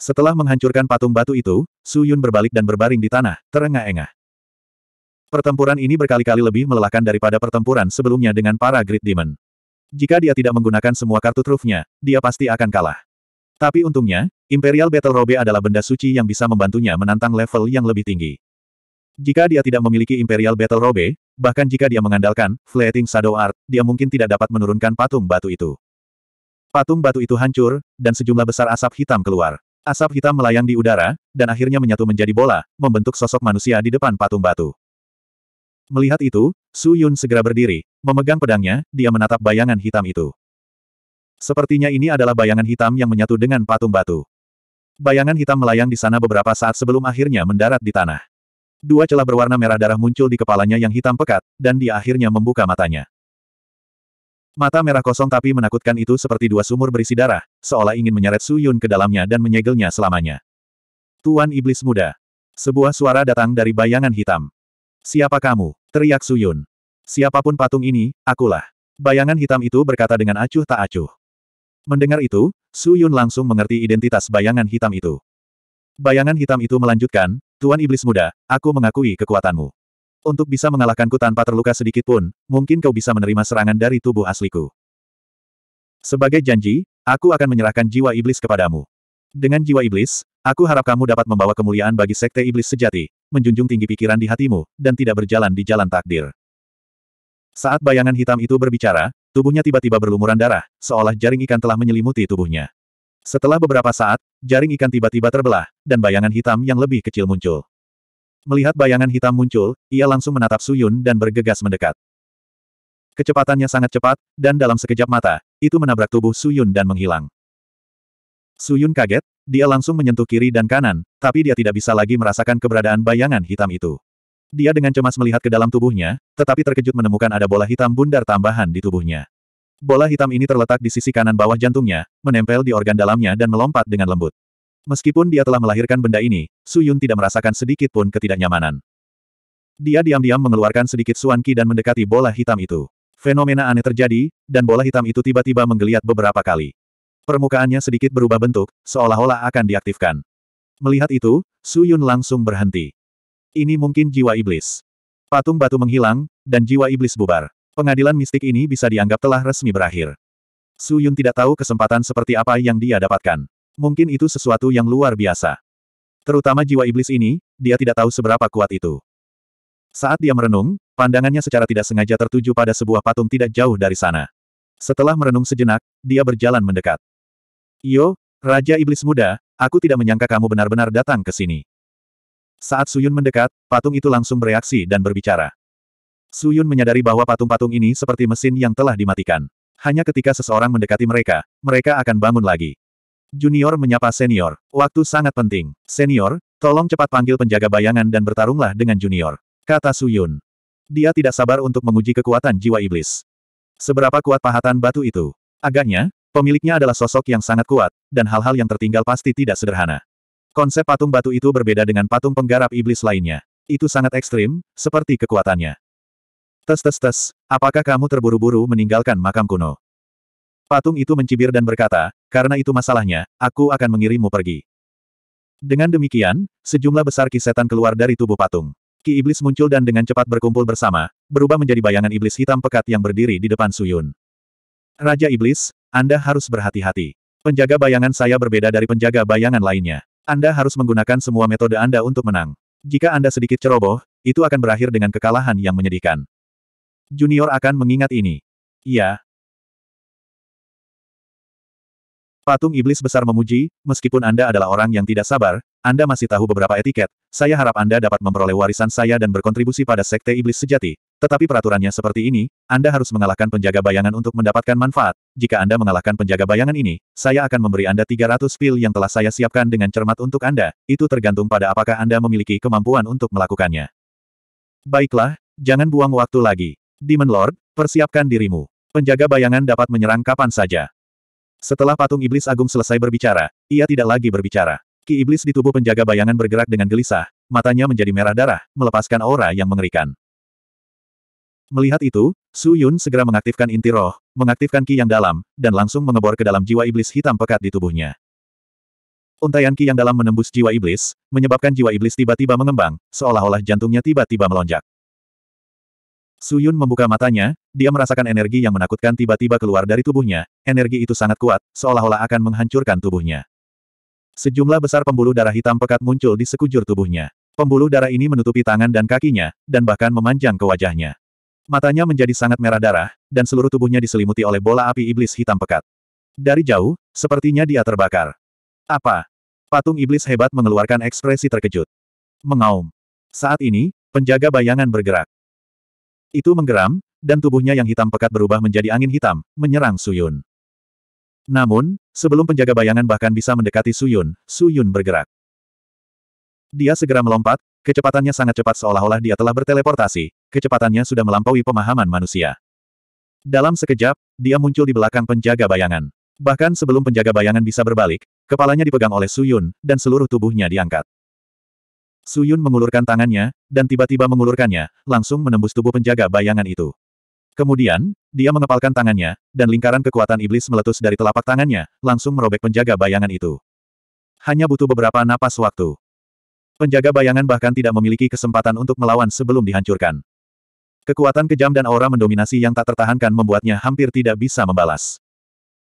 Setelah menghancurkan patung batu itu, Su Yun berbalik dan berbaring di tanah, terengah-engah. Pertempuran ini berkali-kali lebih melelahkan daripada pertempuran sebelumnya dengan para Great Demon. Jika dia tidak menggunakan semua kartu trufnya, dia pasti akan kalah. Tapi untungnya, Imperial Battle Robe adalah benda suci yang bisa membantunya menantang level yang lebih tinggi. Jika dia tidak memiliki Imperial Battle Robe, bahkan jika dia mengandalkan Fleeting Shadow Art, dia mungkin tidak dapat menurunkan patung batu itu. Patung batu itu hancur, dan sejumlah besar asap hitam keluar. Asap hitam melayang di udara, dan akhirnya menyatu menjadi bola, membentuk sosok manusia di depan patung batu. Melihat itu, Su Yun segera berdiri, memegang pedangnya, dia menatap bayangan hitam itu. Sepertinya ini adalah bayangan hitam yang menyatu dengan patung batu. Bayangan hitam melayang di sana beberapa saat sebelum akhirnya mendarat di tanah. Dua celah berwarna merah darah muncul di kepalanya yang hitam pekat, dan dia akhirnya membuka matanya. Mata merah kosong tapi menakutkan itu seperti dua sumur berisi darah, seolah ingin menyeret Su Yun ke dalamnya dan menyegelnya selamanya. Tuan Iblis Muda. Sebuah suara datang dari bayangan hitam. Siapa kamu? Teriak Su Yun. Siapapun patung ini, akulah. Bayangan hitam itu berkata dengan acuh tak acuh. Mendengar itu, Su Yun langsung mengerti identitas bayangan hitam itu. Bayangan hitam itu melanjutkan, Tuan Iblis Muda, aku mengakui kekuatanmu. Untuk bisa mengalahkanku tanpa terluka sedikit pun, mungkin kau bisa menerima serangan dari tubuh asliku. Sebagai janji, aku akan menyerahkan jiwa iblis kepadamu. Dengan jiwa iblis, aku harap kamu dapat membawa kemuliaan bagi sekte iblis sejati, menjunjung tinggi pikiran di hatimu, dan tidak berjalan di jalan takdir. Saat bayangan hitam itu berbicara, tubuhnya tiba-tiba berlumuran darah, seolah jaring ikan telah menyelimuti tubuhnya. Setelah beberapa saat, jaring ikan tiba-tiba terbelah, dan bayangan hitam yang lebih kecil muncul. Melihat bayangan hitam muncul, ia langsung menatap Suyun dan bergegas mendekat. Kecepatannya sangat cepat, dan dalam sekejap mata, itu menabrak tubuh Suyun dan menghilang. Suyun kaget, dia langsung menyentuh kiri dan kanan, tapi dia tidak bisa lagi merasakan keberadaan bayangan hitam itu. Dia dengan cemas melihat ke dalam tubuhnya, tetapi terkejut menemukan ada bola hitam bundar tambahan di tubuhnya. Bola hitam ini terletak di sisi kanan bawah jantungnya, menempel di organ dalamnya dan melompat dengan lembut. Meskipun dia telah melahirkan benda ini, Su Yun tidak merasakan sedikit pun ketidaknyamanan. Dia diam-diam mengeluarkan sedikit suanki dan mendekati bola hitam itu. Fenomena aneh terjadi, dan bola hitam itu tiba-tiba menggeliat beberapa kali. Permukaannya sedikit berubah bentuk, seolah-olah akan diaktifkan. Melihat itu, Su Yun langsung berhenti. Ini mungkin jiwa iblis. Patung batu menghilang, dan jiwa iblis bubar. Pengadilan mistik ini bisa dianggap telah resmi berakhir. Su Yun tidak tahu kesempatan seperti apa yang dia dapatkan. Mungkin itu sesuatu yang luar biasa. Terutama jiwa iblis ini, dia tidak tahu seberapa kuat itu. Saat dia merenung, pandangannya secara tidak sengaja tertuju pada sebuah patung tidak jauh dari sana. Setelah merenung sejenak, dia berjalan mendekat. Yo, Raja Iblis Muda, aku tidak menyangka kamu benar-benar datang ke sini. Saat Suyun mendekat, patung itu langsung bereaksi dan berbicara. Suyun menyadari bahwa patung-patung ini seperti mesin yang telah dimatikan. Hanya ketika seseorang mendekati mereka, mereka akan bangun lagi. Junior menyapa senior. Waktu sangat penting. Senior, tolong cepat panggil penjaga bayangan dan bertarunglah dengan junior. Kata Suyun. Dia tidak sabar untuk menguji kekuatan jiwa iblis. Seberapa kuat pahatan batu itu? Agaknya, pemiliknya adalah sosok yang sangat kuat, dan hal-hal yang tertinggal pasti tidak sederhana. Konsep patung batu itu berbeda dengan patung penggarap iblis lainnya. Itu sangat ekstrim, seperti kekuatannya. Tes tes tes, apakah kamu terburu-buru meninggalkan makam kuno? Patung itu mencibir dan berkata, karena itu masalahnya, aku akan mengirimmu pergi. Dengan demikian, sejumlah besar ki keluar dari tubuh patung. Ki iblis muncul dan dengan cepat berkumpul bersama, berubah menjadi bayangan iblis hitam pekat yang berdiri di depan Suyun. Raja Iblis, Anda harus berhati-hati. Penjaga bayangan saya berbeda dari penjaga bayangan lainnya. Anda harus menggunakan semua metode Anda untuk menang. Jika Anda sedikit ceroboh, itu akan berakhir dengan kekalahan yang menyedihkan. Junior akan mengingat ini. Iya, Patung iblis besar memuji, meskipun Anda adalah orang yang tidak sabar, Anda masih tahu beberapa etiket, saya harap Anda dapat memperoleh warisan saya dan berkontribusi pada sekte iblis sejati. Tetapi peraturannya seperti ini, Anda harus mengalahkan penjaga bayangan untuk mendapatkan manfaat. Jika Anda mengalahkan penjaga bayangan ini, saya akan memberi Anda 300 pil yang telah saya siapkan dengan cermat untuk Anda. Itu tergantung pada apakah Anda memiliki kemampuan untuk melakukannya. Baiklah, jangan buang waktu lagi. Demon Lord, persiapkan dirimu. Penjaga bayangan dapat menyerang kapan saja. Setelah patung iblis agung selesai berbicara, ia tidak lagi berbicara. Ki iblis di tubuh penjaga bayangan bergerak dengan gelisah, matanya menjadi merah darah, melepaskan aura yang mengerikan. Melihat itu, Su Yun segera mengaktifkan inti roh, mengaktifkan ki yang dalam, dan langsung mengebor ke dalam jiwa iblis hitam pekat di tubuhnya. Untaian ki yang dalam menembus jiwa iblis, menyebabkan jiwa iblis tiba-tiba mengembang, seolah-olah jantungnya tiba-tiba melonjak. Suyun membuka matanya, dia merasakan energi yang menakutkan tiba-tiba keluar dari tubuhnya, energi itu sangat kuat, seolah-olah akan menghancurkan tubuhnya. Sejumlah besar pembuluh darah hitam pekat muncul di sekujur tubuhnya. Pembuluh darah ini menutupi tangan dan kakinya, dan bahkan memanjang ke wajahnya. Matanya menjadi sangat merah darah, dan seluruh tubuhnya diselimuti oleh bola api iblis hitam pekat. Dari jauh, sepertinya dia terbakar. Apa? Patung iblis hebat mengeluarkan ekspresi terkejut. Mengaum. Saat ini, penjaga bayangan bergerak. Itu menggeram, dan tubuhnya yang hitam pekat berubah menjadi angin hitam, menyerang Suyun. Namun, sebelum penjaga bayangan bahkan bisa mendekati Suyun, Suyun bergerak. Dia segera melompat, kecepatannya sangat cepat seolah-olah dia telah berteleportasi, kecepatannya sudah melampaui pemahaman manusia. Dalam sekejap, dia muncul di belakang penjaga bayangan. Bahkan sebelum penjaga bayangan bisa berbalik, kepalanya dipegang oleh Suyun, dan seluruh tubuhnya diangkat. Suyun mengulurkan tangannya, dan tiba-tiba mengulurkannya, langsung menembus tubuh penjaga bayangan itu. Kemudian, dia mengepalkan tangannya, dan lingkaran kekuatan iblis meletus dari telapak tangannya, langsung merobek penjaga bayangan itu. Hanya butuh beberapa napas waktu. Penjaga bayangan bahkan tidak memiliki kesempatan untuk melawan sebelum dihancurkan. Kekuatan kejam dan aura mendominasi yang tak tertahankan membuatnya hampir tidak bisa membalas.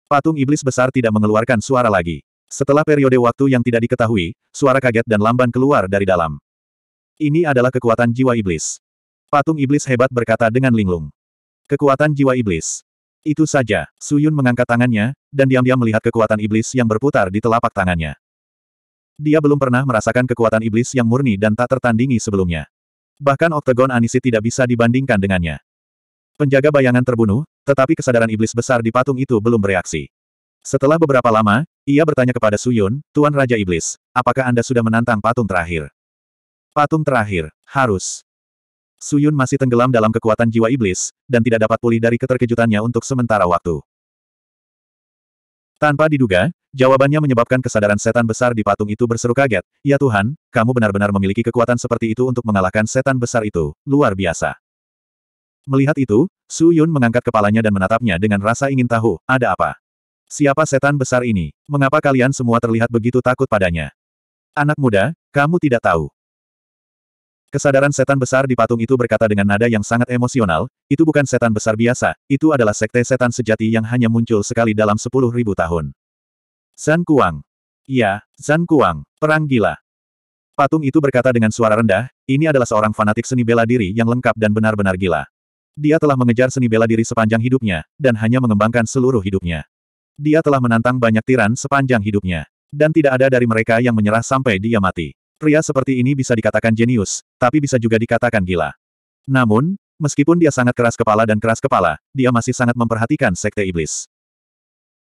Patung iblis besar tidak mengeluarkan suara lagi. Setelah periode waktu yang tidak diketahui, suara kaget dan lamban keluar dari dalam. Ini adalah kekuatan jiwa iblis. Patung iblis hebat berkata dengan linglung. Kekuatan jiwa iblis. Itu saja, Suyun mengangkat tangannya, dan diam-diam melihat kekuatan iblis yang berputar di telapak tangannya. Dia belum pernah merasakan kekuatan iblis yang murni dan tak tertandingi sebelumnya. Bahkan Oktagon Anisi tidak bisa dibandingkan dengannya. Penjaga bayangan terbunuh, tetapi kesadaran iblis besar di patung itu belum bereaksi. Setelah beberapa lama, ia bertanya kepada Suyun, Tuan Raja Iblis, apakah Anda sudah menantang patung terakhir? Patung terakhir, harus. Suyun masih tenggelam dalam kekuatan jiwa iblis, dan tidak dapat pulih dari keterkejutannya untuk sementara waktu. Tanpa diduga, jawabannya menyebabkan kesadaran setan besar di patung itu berseru kaget, Ya Tuhan, kamu benar-benar memiliki kekuatan seperti itu untuk mengalahkan setan besar itu, luar biasa. Melihat itu, Su Yun mengangkat kepalanya dan menatapnya dengan rasa ingin tahu, ada apa? Siapa setan besar ini? Mengapa kalian semua terlihat begitu takut padanya? Anak muda, kamu tidak tahu. Kesadaran setan besar di patung itu berkata dengan nada yang sangat emosional, itu bukan setan besar biasa, itu adalah sekte setan sejati yang hanya muncul sekali dalam sepuluh ribu tahun. Zan Kuang. Ya, Zan Kuang, perang gila. Patung itu berkata dengan suara rendah, ini adalah seorang fanatik seni bela diri yang lengkap dan benar-benar gila. Dia telah mengejar seni bela diri sepanjang hidupnya, dan hanya mengembangkan seluruh hidupnya. Dia telah menantang banyak tiran sepanjang hidupnya. Dan tidak ada dari mereka yang menyerah sampai dia mati. Pria seperti ini bisa dikatakan jenius, tapi bisa juga dikatakan gila. Namun, meskipun dia sangat keras kepala dan keras kepala, dia masih sangat memperhatikan sekte iblis.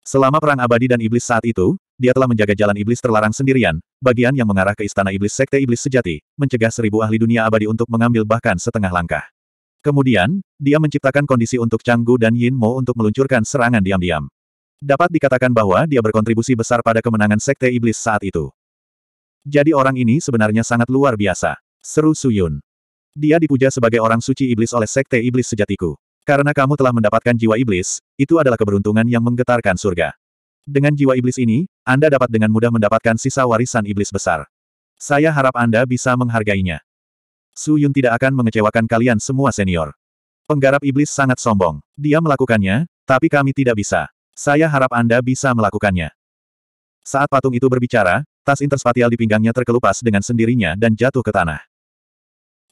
Selama perang abadi dan iblis saat itu, dia telah menjaga jalan iblis terlarang sendirian, bagian yang mengarah ke istana iblis sekte iblis sejati, mencegah seribu ahli dunia abadi untuk mengambil bahkan setengah langkah. Kemudian, dia menciptakan kondisi untuk Canggu dan Yin Mo untuk meluncurkan serangan diam-diam. Dapat dikatakan bahwa dia berkontribusi besar pada kemenangan Sekte Iblis saat itu. Jadi orang ini sebenarnya sangat luar biasa. Seru Suyun. Dia dipuja sebagai orang suci iblis oleh Sekte Iblis sejatiku. Karena kamu telah mendapatkan jiwa iblis, itu adalah keberuntungan yang menggetarkan surga. Dengan jiwa iblis ini, Anda dapat dengan mudah mendapatkan sisa warisan iblis besar. Saya harap Anda bisa menghargainya. Suyun tidak akan mengecewakan kalian semua senior. Penggarap iblis sangat sombong. Dia melakukannya, tapi kami tidak bisa. Saya harap Anda bisa melakukannya. Saat patung itu berbicara, tas interspatial di pinggangnya terkelupas dengan sendirinya dan jatuh ke tanah.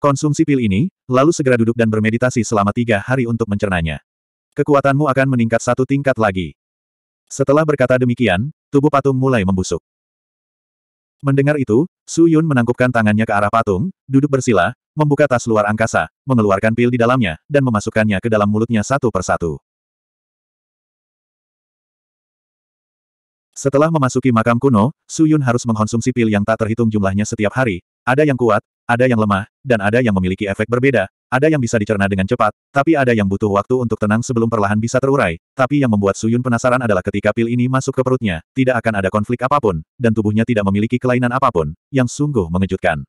Konsumsi pil ini, lalu segera duduk dan bermeditasi selama tiga hari untuk mencernanya. Kekuatanmu akan meningkat satu tingkat lagi. Setelah berkata demikian, tubuh patung mulai membusuk. Mendengar itu, Su Yun menangkupkan tangannya ke arah patung, duduk bersila, membuka tas luar angkasa, mengeluarkan pil di dalamnya, dan memasukkannya ke dalam mulutnya satu persatu. Setelah memasuki makam kuno, Su Yun harus mengkonsumsi pil yang tak terhitung jumlahnya setiap hari. Ada yang kuat, ada yang lemah, dan ada yang memiliki efek berbeda. Ada yang bisa dicerna dengan cepat, tapi ada yang butuh waktu untuk tenang sebelum perlahan bisa terurai. Tapi yang membuat Su Yun penasaran adalah ketika pil ini masuk ke perutnya, tidak akan ada konflik apapun, dan tubuhnya tidak memiliki kelainan apapun, yang sungguh mengejutkan.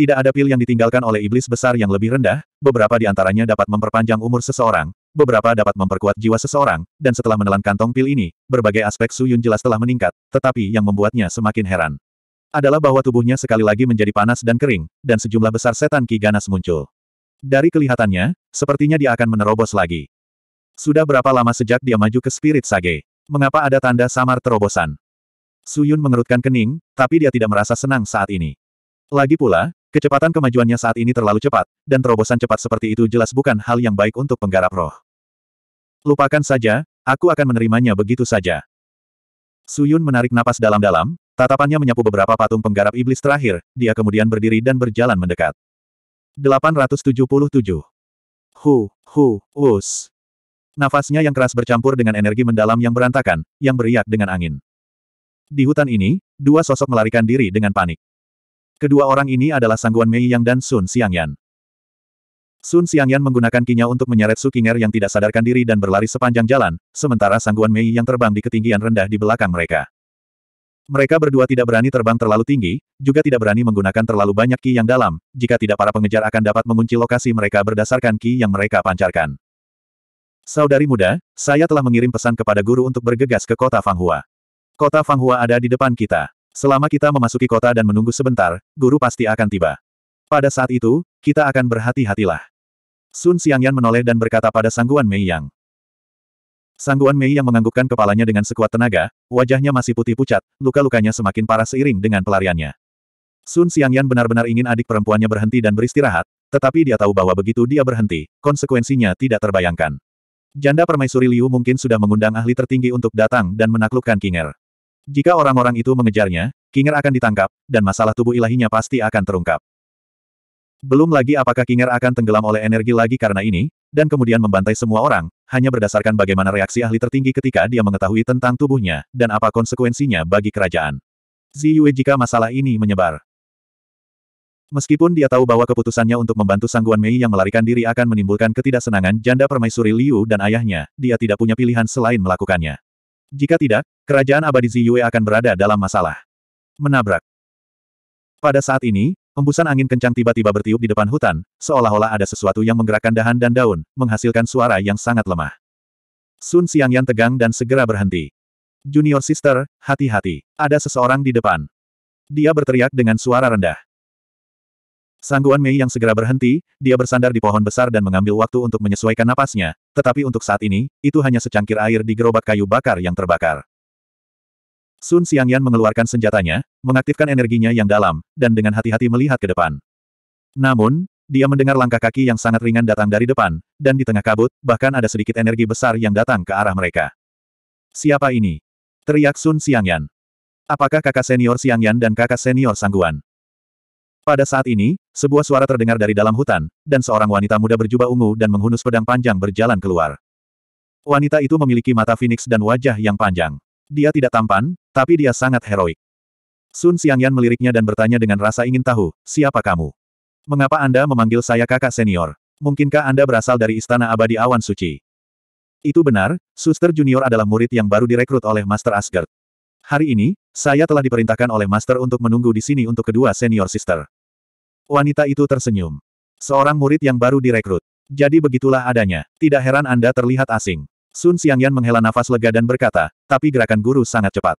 Tidak ada pil yang ditinggalkan oleh iblis besar yang lebih rendah, beberapa di antaranya dapat memperpanjang umur seseorang, beberapa dapat memperkuat jiwa seseorang, dan setelah menelan kantong pil ini, berbagai aspek Su Yun jelas telah meningkat, tetapi yang membuatnya semakin heran adalah bahwa tubuhnya sekali lagi menjadi panas dan kering, dan sejumlah besar setan Ki ganas muncul. Dari kelihatannya, sepertinya dia akan menerobos lagi. Sudah berapa lama sejak dia maju ke Spirit Sage? Mengapa ada tanda samar terobosan? Suyun mengerutkan kening, tapi dia tidak merasa senang saat ini. Lagi pula, Kecepatan kemajuannya saat ini terlalu cepat, dan terobosan cepat seperti itu jelas bukan hal yang baik untuk penggarap roh. Lupakan saja, aku akan menerimanya begitu saja. Suyun menarik napas dalam-dalam, tatapannya menyapu beberapa patung penggarap iblis terakhir, dia kemudian berdiri dan berjalan mendekat. 877. Hu, hu, us. Nafasnya yang keras bercampur dengan energi mendalam yang berantakan, yang beriak dengan angin. Di hutan ini, dua sosok melarikan diri dengan panik. Kedua orang ini adalah Sangguan Mei Yang dan Sun Xiangyan. Sun Xiangyan menggunakan kinya untuk menyeret Su Qinger yang tidak sadarkan diri dan berlari sepanjang jalan, sementara Sangguan Mei Yang terbang di ketinggian rendah di belakang mereka. Mereka berdua tidak berani terbang terlalu tinggi, juga tidak berani menggunakan terlalu banyak ki yang dalam, jika tidak para pengejar akan dapat mengunci lokasi mereka berdasarkan ki yang mereka pancarkan. Saudari muda, saya telah mengirim pesan kepada guru untuk bergegas ke kota Fanghua. Kota Fanghua ada di depan kita. Selama kita memasuki kota dan menunggu sebentar, guru pasti akan tiba. Pada saat itu, kita akan berhati-hatilah. Sun Xiangyan menoleh dan berkata pada Sangguan Mei Yang. Sangguan Mei yang menganggukkan kepalanya dengan sekuat tenaga, wajahnya masih putih pucat, luka-lukanya semakin parah seiring dengan pelariannya. Sun Xiangyan benar-benar ingin adik perempuannya berhenti dan beristirahat, tetapi dia tahu bahwa begitu dia berhenti, konsekuensinya tidak terbayangkan. Janda permaisuri Liu mungkin sudah mengundang ahli tertinggi untuk datang dan menaklukkan Kinger. Jika orang-orang itu mengejarnya, Kinger akan ditangkap, dan masalah tubuh ilahinya pasti akan terungkap. Belum lagi apakah Kinger akan tenggelam oleh energi lagi karena ini, dan kemudian membantai semua orang, hanya berdasarkan bagaimana reaksi ahli tertinggi ketika dia mengetahui tentang tubuhnya, dan apa konsekuensinya bagi kerajaan. Ziyue jika masalah ini menyebar. Meskipun dia tahu bahwa keputusannya untuk membantu Sangguan Mei yang melarikan diri akan menimbulkan ketidaksenangan janda permaisuri Liu dan ayahnya, dia tidak punya pilihan selain melakukannya. Jika tidak, kerajaan abadi Ziyue akan berada dalam masalah. Menabrak. Pada saat ini, embusan angin kencang tiba-tiba bertiup di depan hutan, seolah-olah ada sesuatu yang menggerakkan dahan dan daun, menghasilkan suara yang sangat lemah. Sun yang tegang dan segera berhenti. Junior Sister, hati-hati, ada seseorang di depan. Dia berteriak dengan suara rendah. Sangguan Mei yang segera berhenti, dia bersandar di pohon besar dan mengambil waktu untuk menyesuaikan napasnya, tetapi untuk saat ini, itu hanya secangkir air di gerobak kayu bakar yang terbakar. Sun Xiangyan mengeluarkan senjatanya, mengaktifkan energinya yang dalam, dan dengan hati-hati melihat ke depan. Namun, dia mendengar langkah kaki yang sangat ringan datang dari depan, dan di tengah kabut, bahkan ada sedikit energi besar yang datang ke arah mereka. Siapa ini? Teriak Sun Xiangyan. Apakah kakak senior Xiangyan dan kakak senior Sangguan? Pada saat ini, sebuah suara terdengar dari dalam hutan, dan seorang wanita muda berjubah ungu dan menghunus pedang panjang berjalan keluar. Wanita itu memiliki mata phoenix dan wajah yang panjang. Dia tidak tampan, tapi dia sangat heroik. Sun Xiangyan meliriknya dan bertanya dengan rasa ingin tahu, siapa kamu? Mengapa Anda memanggil saya kakak senior? Mungkinkah Anda berasal dari Istana Abadi Awan Suci? Itu benar, Suster Junior adalah murid yang baru direkrut oleh Master Asgard. Hari ini, saya telah diperintahkan oleh Master untuk menunggu di sini untuk kedua senior sister. Wanita itu tersenyum. Seorang murid yang baru direkrut. Jadi begitulah adanya. Tidak heran Anda terlihat asing. Sun Xiangyan menghela nafas lega dan berkata, tapi gerakan guru sangat cepat.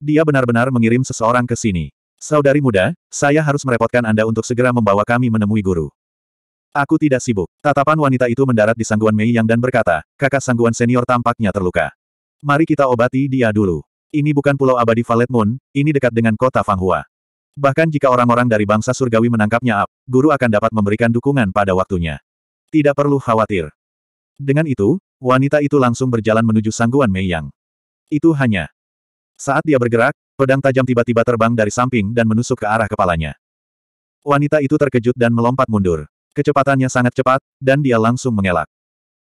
Dia benar-benar mengirim seseorang ke sini. Saudari muda, saya harus merepotkan Anda untuk segera membawa kami menemui guru. Aku tidak sibuk. Tatapan wanita itu mendarat di sangguan Mei Yang dan berkata, kakak sangguan senior tampaknya terluka. Mari kita obati dia dulu. Ini bukan pulau abadi Valet Moon, ini dekat dengan kota Fanghua. Bahkan jika orang-orang dari bangsa surgawi menangkapnya up, guru akan dapat memberikan dukungan pada waktunya. Tidak perlu khawatir. Dengan itu, Wanita itu langsung berjalan menuju sangguan Mei Yang. Itu hanya. Saat dia bergerak, pedang tajam tiba-tiba terbang dari samping dan menusuk ke arah kepalanya. Wanita itu terkejut dan melompat mundur. Kecepatannya sangat cepat, dan dia langsung mengelak.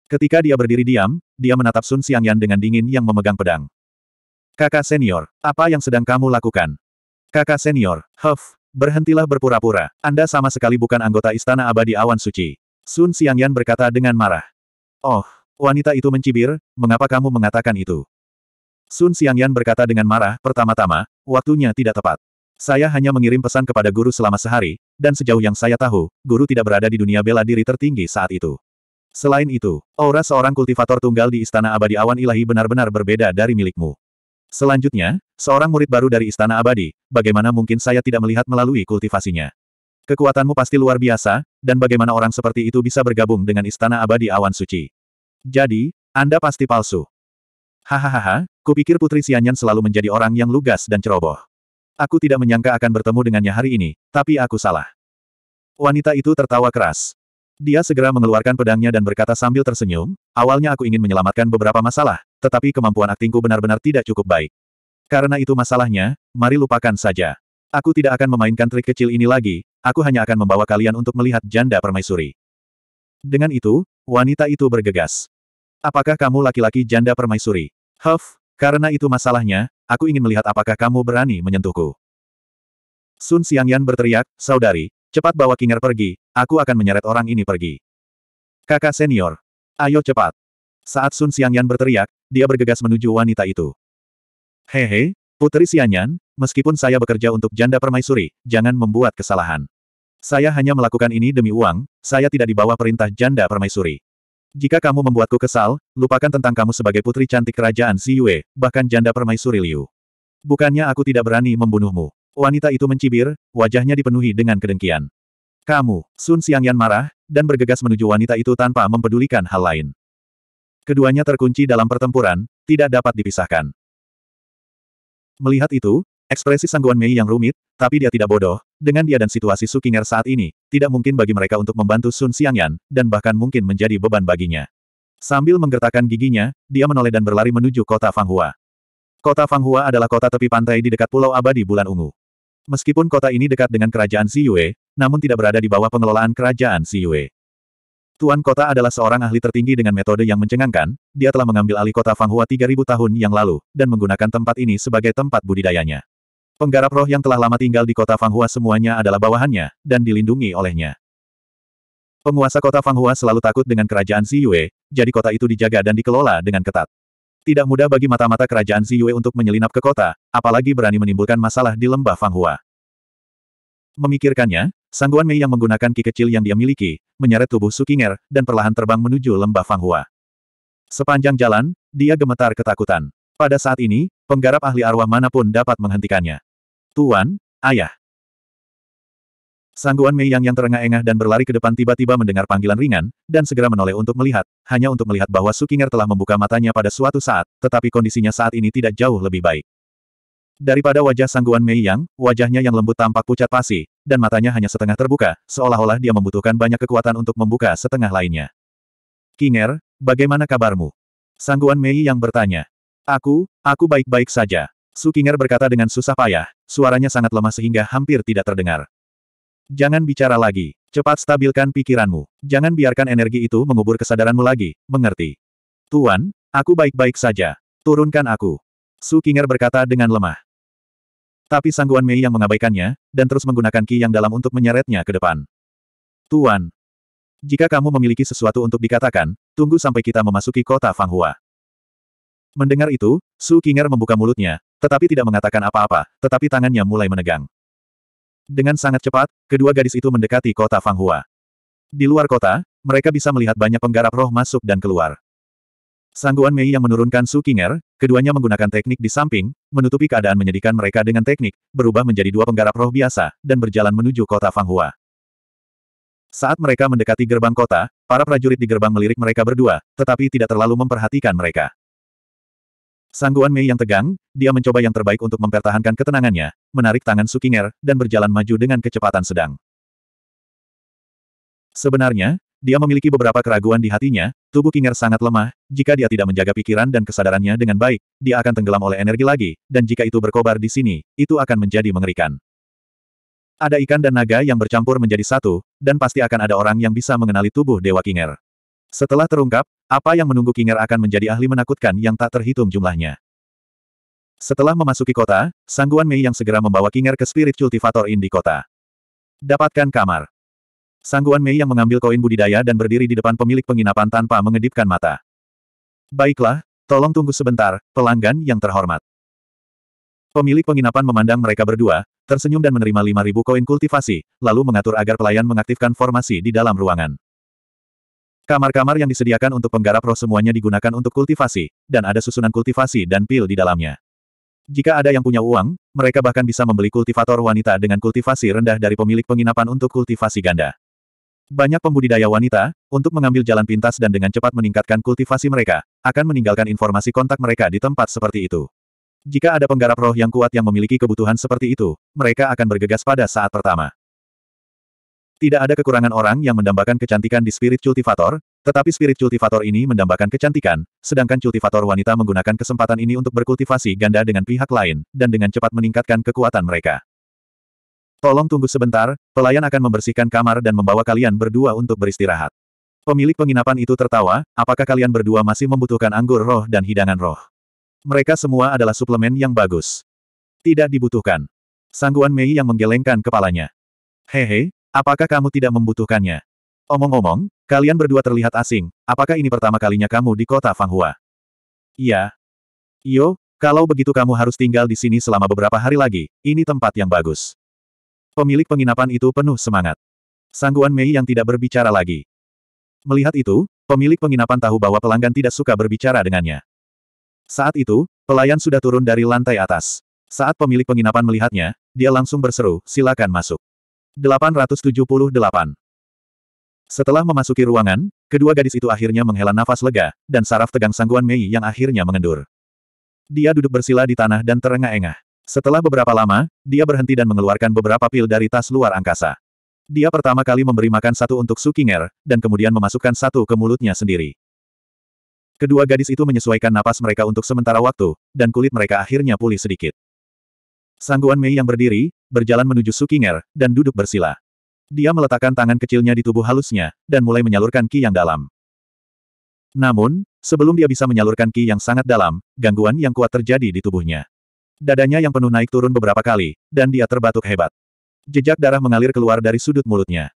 Ketika dia berdiri diam, dia menatap Sun Yan dengan dingin yang memegang pedang. Kakak senior, apa yang sedang kamu lakukan? Kakak senior, huff, berhentilah berpura-pura. Anda sama sekali bukan anggota Istana Abadi Awan Suci. Sun Yan berkata dengan marah. Oh, Wanita itu mencibir, mengapa kamu mengatakan itu? Sun Xiangyan berkata dengan marah, pertama-tama, waktunya tidak tepat. Saya hanya mengirim pesan kepada guru selama sehari, dan sejauh yang saya tahu, guru tidak berada di dunia bela diri tertinggi saat itu. Selain itu, aura seorang kultivator tunggal di Istana Abadi Awan Ilahi benar-benar berbeda dari milikmu. Selanjutnya, seorang murid baru dari Istana Abadi, bagaimana mungkin saya tidak melihat melalui kultivasinya? Kekuatanmu pasti luar biasa, dan bagaimana orang seperti itu bisa bergabung dengan Istana Abadi Awan Suci? Jadi, Anda pasti palsu. Hahaha, kupikir Putri Sianyan selalu menjadi orang yang lugas dan ceroboh. Aku tidak menyangka akan bertemu dengannya hari ini, tapi aku salah. Wanita itu tertawa keras. Dia segera mengeluarkan pedangnya dan berkata sambil tersenyum, awalnya aku ingin menyelamatkan beberapa masalah, tetapi kemampuan aktingku benar-benar tidak cukup baik. Karena itu masalahnya, mari lupakan saja. Aku tidak akan memainkan trik kecil ini lagi, aku hanya akan membawa kalian untuk melihat janda permaisuri. Dengan itu, wanita itu bergegas. Apakah kamu laki-laki janda permaisuri? Huff, karena itu masalahnya, aku ingin melihat apakah kamu berani menyentuhku. Sun Xiangyan berteriak, saudari, cepat bawa Kinger pergi, aku akan menyeret orang ini pergi. Kakak senior, ayo cepat. Saat Sun Xiangyan berteriak, dia bergegas menuju wanita itu. Hehe, Putri Xiangyan, meskipun saya bekerja untuk janda permaisuri, jangan membuat kesalahan. Saya hanya melakukan ini demi uang, saya tidak di bawah perintah janda permaisuri. Jika kamu membuatku kesal, lupakan tentang kamu sebagai putri cantik kerajaan Si Yue, bahkan janda permaisuri Liu. Bukannya aku tidak berani membunuhmu. Wanita itu mencibir, wajahnya dipenuhi dengan kedengkian. Kamu, Sun Xiangyan marah, dan bergegas menuju wanita itu tanpa mempedulikan hal lain. Keduanya terkunci dalam pertempuran, tidak dapat dipisahkan. Melihat itu, ekspresi sangguan Mei yang rumit, tapi dia tidak bodoh, dengan dia dan situasi Sukinger saat ini, tidak mungkin bagi mereka untuk membantu Sun Xiangyan, dan bahkan mungkin menjadi beban baginya. Sambil menggertakkan giginya, dia menoleh dan berlari menuju kota Fanghua. Kota Fanghua adalah kota tepi pantai di dekat Pulau Abadi Bulan Ungu. Meskipun kota ini dekat dengan kerajaan Siyue, namun tidak berada di bawah pengelolaan kerajaan Siyue. Tuan kota adalah seorang ahli tertinggi dengan metode yang mencengangkan, dia telah mengambil alih kota Fanghua 3000 tahun yang lalu, dan menggunakan tempat ini sebagai tempat budidayanya. Penggarap roh yang telah lama tinggal di kota Fanghua semuanya adalah bawahannya, dan dilindungi olehnya. Penguasa kota Fanghua selalu takut dengan kerajaan Si jadi kota itu dijaga dan dikelola dengan ketat. Tidak mudah bagi mata-mata kerajaan Si untuk menyelinap ke kota, apalagi berani menimbulkan masalah di lembah Fanghua. Memikirkannya, Sangguan Mei yang menggunakan ki kecil yang dia miliki, menyeret tubuh Sukinger, dan perlahan terbang menuju lembah Fanghua. Sepanjang jalan, dia gemetar ketakutan. Pada saat ini, penggarap ahli arwah manapun dapat menghentikannya. Tuan, ayah. Sangguan Mei Yang yang terengah-engah dan berlari ke depan tiba-tiba mendengar panggilan ringan, dan segera menoleh untuk melihat, hanya untuk melihat bahwa Sukinger telah membuka matanya pada suatu saat, tetapi kondisinya saat ini tidak jauh lebih baik. Daripada wajah Sangguan Mei Yang, wajahnya yang lembut tampak pucat pasi, dan matanya hanya setengah terbuka, seolah-olah dia membutuhkan banyak kekuatan untuk membuka setengah lainnya. Kinger, bagaimana kabarmu? Sangguan Mei Yang bertanya. Aku, aku baik-baik saja. Sukinger berkata dengan susah payah, suaranya sangat lemah sehingga hampir tidak terdengar. Jangan bicara lagi. Cepat stabilkan pikiranmu. Jangan biarkan energi itu mengubur kesadaranmu lagi, mengerti? Tuan, aku baik-baik saja. Turunkan aku. Sukinger berkata dengan lemah. Tapi sangguan Mei yang mengabaikannya, dan terus menggunakan ki yang dalam untuk menyeretnya ke depan. Tuan, jika kamu memiliki sesuatu untuk dikatakan, tunggu sampai kita memasuki kota Fanghua. Mendengar itu, Su King'er membuka mulutnya, tetapi tidak mengatakan apa-apa, tetapi tangannya mulai menegang. Dengan sangat cepat, kedua gadis itu mendekati kota Fanghua. Di luar kota, mereka bisa melihat banyak penggarap roh masuk dan keluar. Sangguan Mei yang menurunkan Su King'er, keduanya menggunakan teknik di samping, menutupi keadaan menyedihkan mereka dengan teknik, berubah menjadi dua penggarap roh biasa, dan berjalan menuju kota Fanghua. Saat mereka mendekati gerbang kota, para prajurit di gerbang melirik mereka berdua, tetapi tidak terlalu memperhatikan mereka. Sangguan Mei yang tegang, dia mencoba yang terbaik untuk mempertahankan ketenangannya, menarik tangan Sukinger, dan berjalan maju dengan kecepatan sedang. Sebenarnya, dia memiliki beberapa keraguan di hatinya, tubuh Kinger sangat lemah, jika dia tidak menjaga pikiran dan kesadarannya dengan baik, dia akan tenggelam oleh energi lagi, dan jika itu berkobar di sini, itu akan menjadi mengerikan. Ada ikan dan naga yang bercampur menjadi satu, dan pasti akan ada orang yang bisa mengenali tubuh Dewa Kinger. Setelah terungkap, apa yang menunggu Kinger akan menjadi ahli menakutkan yang tak terhitung jumlahnya. Setelah memasuki kota, Sangguan Mei yang segera membawa Kinger ke Spirit Cultivator Indi kota. Dapatkan kamar. Sangguan Mei yang mengambil koin budidaya dan berdiri di depan pemilik penginapan tanpa mengedipkan mata. Baiklah, tolong tunggu sebentar, pelanggan yang terhormat. Pemilik penginapan memandang mereka berdua, tersenyum dan menerima 5.000 koin kultivasi, lalu mengatur agar pelayan mengaktifkan formasi di dalam ruangan. Kamar-kamar yang disediakan untuk penggarap roh semuanya digunakan untuk kultivasi, dan ada susunan kultivasi dan pil di dalamnya. Jika ada yang punya uang, mereka bahkan bisa membeli kultivator wanita dengan kultivasi rendah dari pemilik penginapan untuk kultivasi ganda. Banyak pembudidaya wanita, untuk mengambil jalan pintas dan dengan cepat meningkatkan kultivasi mereka, akan meninggalkan informasi kontak mereka di tempat seperti itu. Jika ada penggarap roh yang kuat yang memiliki kebutuhan seperti itu, mereka akan bergegas pada saat pertama. Tidak ada kekurangan orang yang mendambakan kecantikan di spirit cultivator, tetapi spirit cultivator ini mendambakan kecantikan, sedangkan cultivator wanita menggunakan kesempatan ini untuk berkultivasi ganda dengan pihak lain, dan dengan cepat meningkatkan kekuatan mereka. Tolong tunggu sebentar, pelayan akan membersihkan kamar dan membawa kalian berdua untuk beristirahat. Pemilik penginapan itu tertawa, apakah kalian berdua masih membutuhkan anggur roh dan hidangan roh? Mereka semua adalah suplemen yang bagus. Tidak dibutuhkan. Sangguan Mei yang menggelengkan kepalanya. Hehe, Apakah kamu tidak membutuhkannya? Omong-omong, kalian berdua terlihat asing, apakah ini pertama kalinya kamu di kota Fanghua? Iya. Yo, kalau begitu kamu harus tinggal di sini selama beberapa hari lagi, ini tempat yang bagus. Pemilik penginapan itu penuh semangat. Sangguan Mei yang tidak berbicara lagi. Melihat itu, pemilik penginapan tahu bahwa pelanggan tidak suka berbicara dengannya. Saat itu, pelayan sudah turun dari lantai atas. Saat pemilik penginapan melihatnya, dia langsung berseru, silakan masuk. 878. Setelah memasuki ruangan, kedua gadis itu akhirnya menghela nafas lega, dan saraf tegang sangguan Mei yang akhirnya mengendur. Dia duduk bersila di tanah dan terengah-engah. Setelah beberapa lama, dia berhenti dan mengeluarkan beberapa pil dari tas luar angkasa. Dia pertama kali memberi makan satu untuk Sukinger, dan kemudian memasukkan satu ke mulutnya sendiri. Kedua gadis itu menyesuaikan napas mereka untuk sementara waktu, dan kulit mereka akhirnya pulih sedikit. Sangguan Mei yang berdiri, berjalan menuju Sukinger, dan duduk bersila. Dia meletakkan tangan kecilnya di tubuh halusnya, dan mulai menyalurkan ki yang dalam. Namun, sebelum dia bisa menyalurkan ki yang sangat dalam, gangguan yang kuat terjadi di tubuhnya. Dadanya yang penuh naik turun beberapa kali, dan dia terbatuk hebat. Jejak darah mengalir keluar dari sudut mulutnya.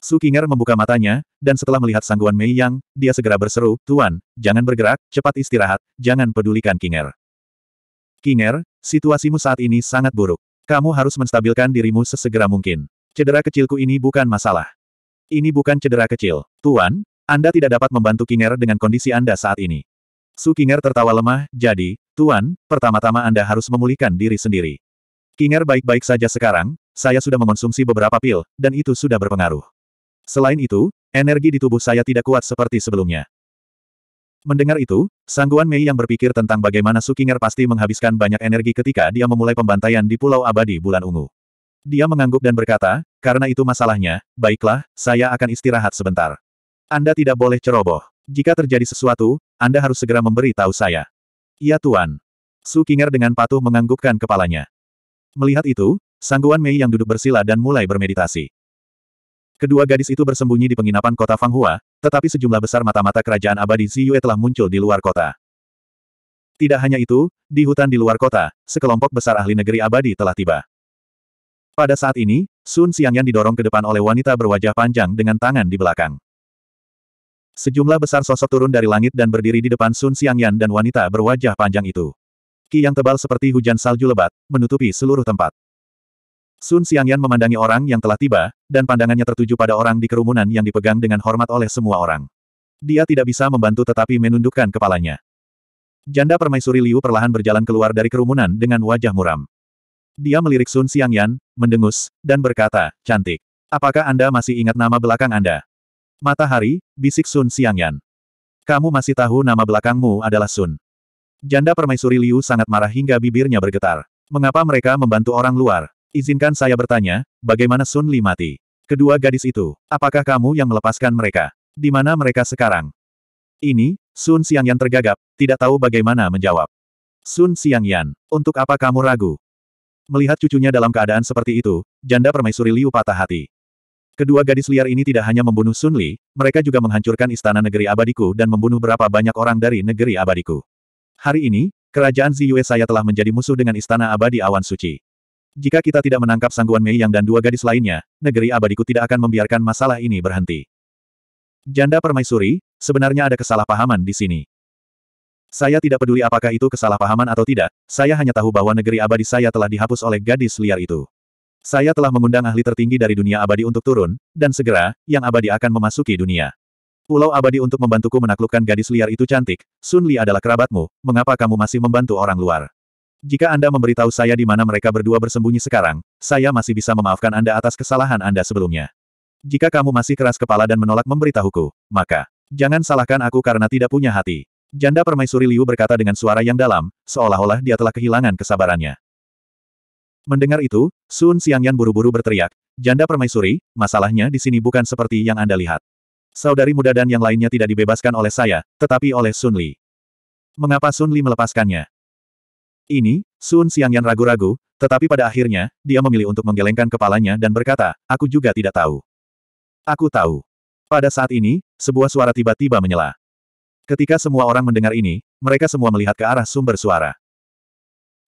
Sukinger membuka matanya, dan setelah melihat sangguan Mei Yang, dia segera berseru, Tuan, jangan bergerak, cepat istirahat, jangan pedulikan Kinger. Kinger, situasimu saat ini sangat buruk. Kamu harus menstabilkan dirimu sesegera mungkin. Cedera kecilku ini bukan masalah. Ini bukan cedera kecil. Tuan, Anda tidak dapat membantu Kinger dengan kondisi Anda saat ini. Su Kinger tertawa lemah, jadi, Tuan, pertama-tama Anda harus memulihkan diri sendiri. Kinger baik-baik saja sekarang, saya sudah mengonsumsi beberapa pil, dan itu sudah berpengaruh. Selain itu, energi di tubuh saya tidak kuat seperti sebelumnya. Mendengar itu, Sangguan Mei yang berpikir tentang bagaimana Sukinger pasti menghabiskan banyak energi ketika dia memulai pembantaian di Pulau Abadi Bulan Ungu. Dia mengangguk dan berkata, karena itu masalahnya, baiklah, saya akan istirahat sebentar. Anda tidak boleh ceroboh. Jika terjadi sesuatu, Anda harus segera memberi tahu saya. Iya Tuan. Sukinger dengan patuh menganggukkan kepalanya. Melihat itu, Sangguan Mei yang duduk bersila dan mulai bermeditasi. Kedua gadis itu bersembunyi di penginapan kota Fanghua, tetapi sejumlah besar mata-mata kerajaan abadi Ziyue telah muncul di luar kota. Tidak hanya itu, di hutan di luar kota, sekelompok besar ahli negeri abadi telah tiba. Pada saat ini, Sun Xiangyan didorong ke depan oleh wanita berwajah panjang dengan tangan di belakang. Sejumlah besar sosok turun dari langit dan berdiri di depan Sun Xiangyan dan wanita berwajah panjang itu. Ki yang tebal seperti hujan salju lebat, menutupi seluruh tempat. Sun Xiangyan memandangi orang yang telah tiba, dan pandangannya tertuju pada orang di kerumunan yang dipegang dengan hormat oleh semua orang. Dia tidak bisa membantu tetapi menundukkan kepalanya. Janda permaisuri Liu perlahan berjalan keluar dari kerumunan dengan wajah muram. Dia melirik Sun Xiangyan, mendengus, dan berkata, cantik. Apakah Anda masih ingat nama belakang Anda? Matahari, bisik Sun Xiangyan. Kamu masih tahu nama belakangmu adalah Sun. Janda permaisuri Liu sangat marah hingga bibirnya bergetar. Mengapa mereka membantu orang luar? Izinkan saya bertanya, bagaimana Sun Li mati? Kedua gadis itu, apakah kamu yang melepaskan mereka? Di mana mereka sekarang? Ini, Sun Yan tergagap, tidak tahu bagaimana menjawab. Sun Yan, untuk apa kamu ragu? Melihat cucunya dalam keadaan seperti itu, janda permaisuri Liu patah hati. Kedua gadis liar ini tidak hanya membunuh Sun Li, mereka juga menghancurkan istana negeri abadiku dan membunuh berapa banyak orang dari negeri abadiku. Hari ini, kerajaan Ziyue saya telah menjadi musuh dengan istana abadi awan suci. Jika kita tidak menangkap Sangguan Mei Yang dan dua gadis lainnya, negeri abadiku tidak akan membiarkan masalah ini berhenti. Janda permaisuri, sebenarnya ada kesalahpahaman di sini. Saya tidak peduli apakah itu kesalahpahaman atau tidak, saya hanya tahu bahwa negeri abadi saya telah dihapus oleh gadis liar itu. Saya telah mengundang ahli tertinggi dari dunia abadi untuk turun, dan segera, yang abadi akan memasuki dunia. Pulau abadi untuk membantuku menaklukkan gadis liar itu cantik, Sun Li adalah kerabatmu, mengapa kamu masih membantu orang luar? Jika Anda memberitahu saya di mana mereka berdua bersembunyi sekarang, saya masih bisa memaafkan Anda atas kesalahan Anda sebelumnya. Jika kamu masih keras kepala dan menolak memberitahuku, maka jangan salahkan aku karena tidak punya hati. Janda permaisuri Liu berkata dengan suara yang dalam, seolah-olah dia telah kehilangan kesabarannya. Mendengar itu, Sun Xiangyan buru-buru berteriak, Janda permaisuri, masalahnya di sini bukan seperti yang Anda lihat. Saudari muda dan yang lainnya tidak dibebaskan oleh saya, tetapi oleh Sun Li. Mengapa Sun Li melepaskannya? Ini, Sun Siang Xiangyan ragu-ragu, tetapi pada akhirnya, dia memilih untuk menggelengkan kepalanya dan berkata, aku juga tidak tahu. Aku tahu. Pada saat ini, sebuah suara tiba-tiba menyela. Ketika semua orang mendengar ini, mereka semua melihat ke arah sumber suara.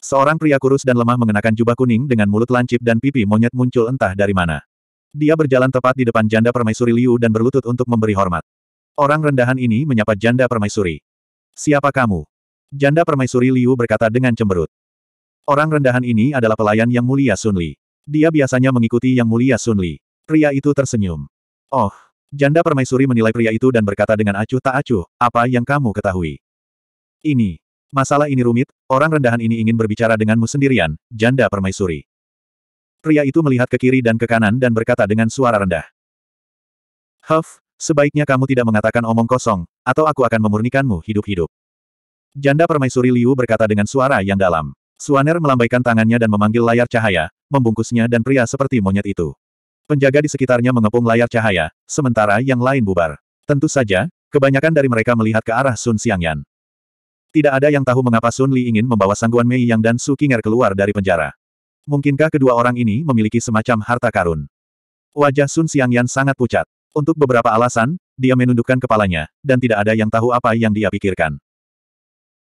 Seorang pria kurus dan lemah mengenakan jubah kuning dengan mulut lancip dan pipi monyet muncul entah dari mana. Dia berjalan tepat di depan janda permaisuri Liu dan berlutut untuk memberi hormat. Orang rendahan ini menyapa janda permaisuri. Siapa kamu? Janda permaisuri Liu berkata dengan cemberut. Orang rendahan ini adalah pelayan yang mulia Sun Li. Dia biasanya mengikuti yang mulia Sun Li. Pria itu tersenyum. Oh, janda permaisuri menilai pria itu dan berkata dengan acuh tak acuh, apa yang kamu ketahui? Ini. Masalah ini rumit, orang rendahan ini ingin berbicara denganmu sendirian, janda permaisuri. Pria itu melihat ke kiri dan ke kanan dan berkata dengan suara rendah. Huff, sebaiknya kamu tidak mengatakan omong kosong, atau aku akan memurnikanmu hidup-hidup. Janda permaisuri Liu berkata dengan suara yang dalam. Suaner melambaikan tangannya dan memanggil layar cahaya, membungkusnya dan pria seperti monyet itu. Penjaga di sekitarnya mengepung layar cahaya, sementara yang lain bubar. Tentu saja, kebanyakan dari mereka melihat ke arah Sun Xiangyan. Tidak ada yang tahu mengapa Sun Li ingin membawa Sangguan Mei Yang dan Su Qinger keluar dari penjara. Mungkinkah kedua orang ini memiliki semacam harta karun? Wajah Sun Xiangyan sangat pucat. Untuk beberapa alasan, dia menundukkan kepalanya, dan tidak ada yang tahu apa yang dia pikirkan.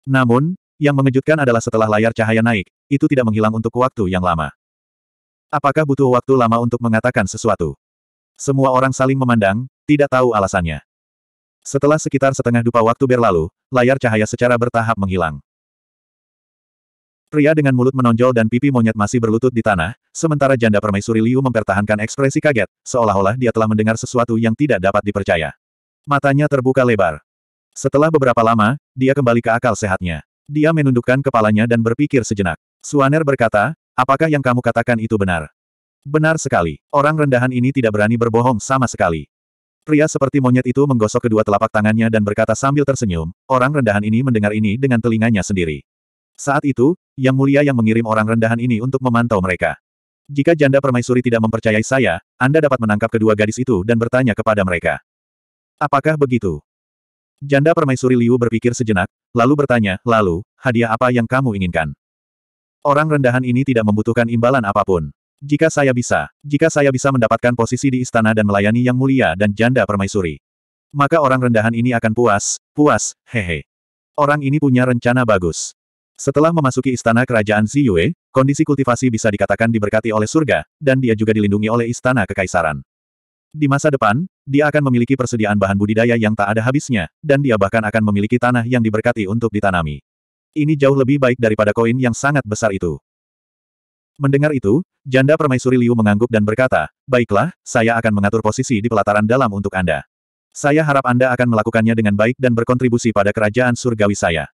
Namun, yang mengejutkan adalah setelah layar cahaya naik, itu tidak menghilang untuk waktu yang lama. Apakah butuh waktu lama untuk mengatakan sesuatu? Semua orang saling memandang, tidak tahu alasannya. Setelah sekitar setengah dupa waktu berlalu, layar cahaya secara bertahap menghilang. Pria dengan mulut menonjol dan pipi monyet masih berlutut di tanah, sementara janda permaisuri Liu mempertahankan ekspresi kaget, seolah-olah dia telah mendengar sesuatu yang tidak dapat dipercaya. Matanya terbuka lebar. Setelah beberapa lama, dia kembali ke akal sehatnya. Dia menundukkan kepalanya dan berpikir sejenak. Suaner berkata, apakah yang kamu katakan itu benar? Benar sekali. Orang rendahan ini tidak berani berbohong sama sekali. Pria seperti monyet itu menggosok kedua telapak tangannya dan berkata sambil tersenyum, orang rendahan ini mendengar ini dengan telinganya sendiri. Saat itu, Yang Mulia yang mengirim orang rendahan ini untuk memantau mereka. Jika janda permaisuri tidak mempercayai saya, Anda dapat menangkap kedua gadis itu dan bertanya kepada mereka. Apakah begitu? Janda permaisuri Liu berpikir sejenak, lalu bertanya, lalu, hadiah apa yang kamu inginkan? Orang rendahan ini tidak membutuhkan imbalan apapun. Jika saya bisa, jika saya bisa mendapatkan posisi di istana dan melayani yang mulia dan janda permaisuri, maka orang rendahan ini akan puas, puas, hehe. Orang ini punya rencana bagus. Setelah memasuki istana kerajaan Ziyue, kondisi kultivasi bisa dikatakan diberkati oleh surga, dan dia juga dilindungi oleh istana kekaisaran. Di masa depan, dia akan memiliki persediaan bahan budidaya yang tak ada habisnya, dan dia bahkan akan memiliki tanah yang diberkati untuk ditanami. Ini jauh lebih baik daripada koin yang sangat besar itu. Mendengar itu, janda permaisuri Liu mengangguk dan berkata, Baiklah, saya akan mengatur posisi di pelataran dalam untuk Anda. Saya harap Anda akan melakukannya dengan baik dan berkontribusi pada kerajaan surgawi saya.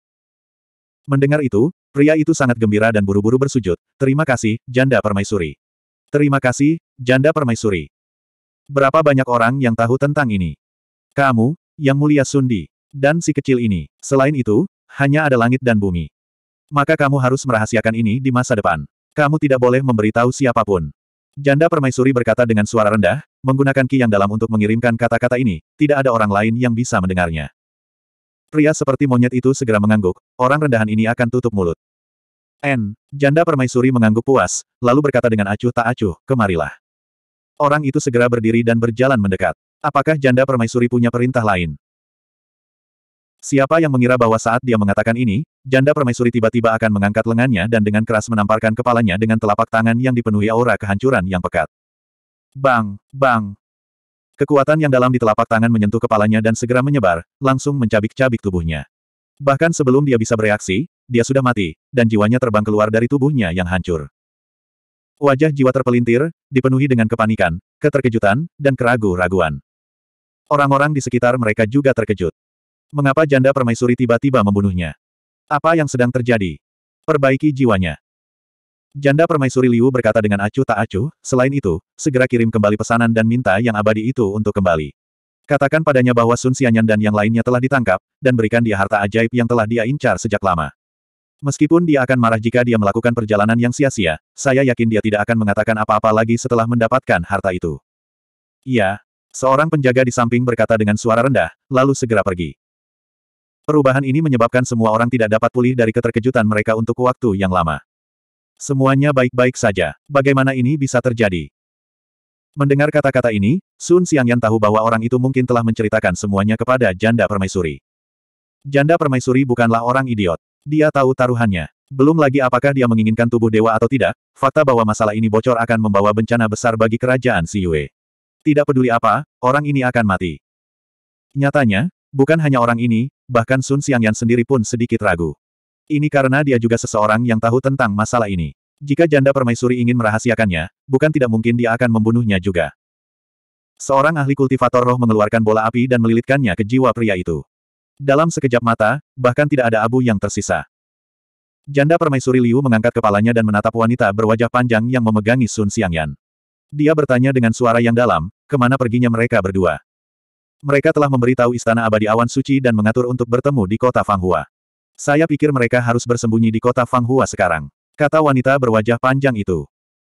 Mendengar itu, pria itu sangat gembira dan buru-buru bersujud. Terima kasih, janda permaisuri. Terima kasih, janda permaisuri. Berapa banyak orang yang tahu tentang ini? Kamu, Yang Mulia Sundi, dan si kecil ini. Selain itu, hanya ada langit dan bumi. Maka kamu harus merahasiakan ini di masa depan. Kamu tidak boleh memberitahu siapapun. Janda permaisuri berkata dengan suara rendah, menggunakan ki yang dalam untuk mengirimkan kata-kata ini, tidak ada orang lain yang bisa mendengarnya. Pria seperti monyet itu segera mengangguk, orang rendahan ini akan tutup mulut. N. Janda permaisuri mengangguk puas, lalu berkata dengan acuh tak acuh, kemarilah. Orang itu segera berdiri dan berjalan mendekat. Apakah janda permaisuri punya perintah lain? Siapa yang mengira bahwa saat dia mengatakan ini, janda permaisuri tiba-tiba akan mengangkat lengannya dan dengan keras menamparkan kepalanya dengan telapak tangan yang dipenuhi aura kehancuran yang pekat. Bang, bang. Kekuatan yang dalam di telapak tangan menyentuh kepalanya dan segera menyebar, langsung mencabik-cabik tubuhnya. Bahkan sebelum dia bisa bereaksi, dia sudah mati, dan jiwanya terbang keluar dari tubuhnya yang hancur. Wajah jiwa terpelintir, dipenuhi dengan kepanikan, keterkejutan, dan keragu-raguan. Orang-orang di sekitar mereka juga terkejut. Mengapa janda permaisuri tiba-tiba membunuhnya? Apa yang sedang terjadi? Perbaiki jiwanya. Janda permaisuri Liu berkata dengan acuh tak acuh, selain itu, segera kirim kembali pesanan dan minta yang abadi itu untuk kembali. Katakan padanya bahwa Sun Xianyan dan yang lainnya telah ditangkap, dan berikan dia harta ajaib yang telah dia incar sejak lama. Meskipun dia akan marah jika dia melakukan perjalanan yang sia-sia, saya yakin dia tidak akan mengatakan apa-apa lagi setelah mendapatkan harta itu. Iya. Seorang penjaga di samping berkata dengan suara rendah, lalu segera pergi. Perubahan ini menyebabkan semua orang tidak dapat pulih dari keterkejutan mereka untuk waktu yang lama. Semuanya baik-baik saja. Bagaimana ini bisa terjadi? Mendengar kata-kata ini, Sun Xiangyan tahu bahwa orang itu mungkin telah menceritakan semuanya kepada janda permaisuri. Janda permaisuri bukanlah orang idiot. Dia tahu taruhannya. Belum lagi apakah dia menginginkan tubuh dewa atau tidak, fakta bahwa masalah ini bocor akan membawa bencana besar bagi kerajaan Si Yue. Tidak peduli apa, orang ini akan mati. Nyatanya, bukan hanya orang ini, bahkan Sun Xiangyan sendiri pun sedikit ragu. Ini karena dia juga seseorang yang tahu tentang masalah ini. Jika janda permaisuri ingin merahasiakannya, bukan tidak mungkin dia akan membunuhnya juga. Seorang ahli kultivator roh mengeluarkan bola api dan melilitkannya ke jiwa pria itu. Dalam sekejap mata, bahkan tidak ada abu yang tersisa. Janda permaisuri Liu mengangkat kepalanya dan menatap wanita berwajah panjang yang memegangi Sun Xiangyan. Dia bertanya dengan suara yang dalam, kemana perginya mereka berdua. Mereka telah memberitahu istana abadi awan suci dan mengatur untuk bertemu di kota Fanghua. Saya pikir mereka harus bersembunyi di kota Fanghua sekarang. Kata wanita berwajah panjang itu.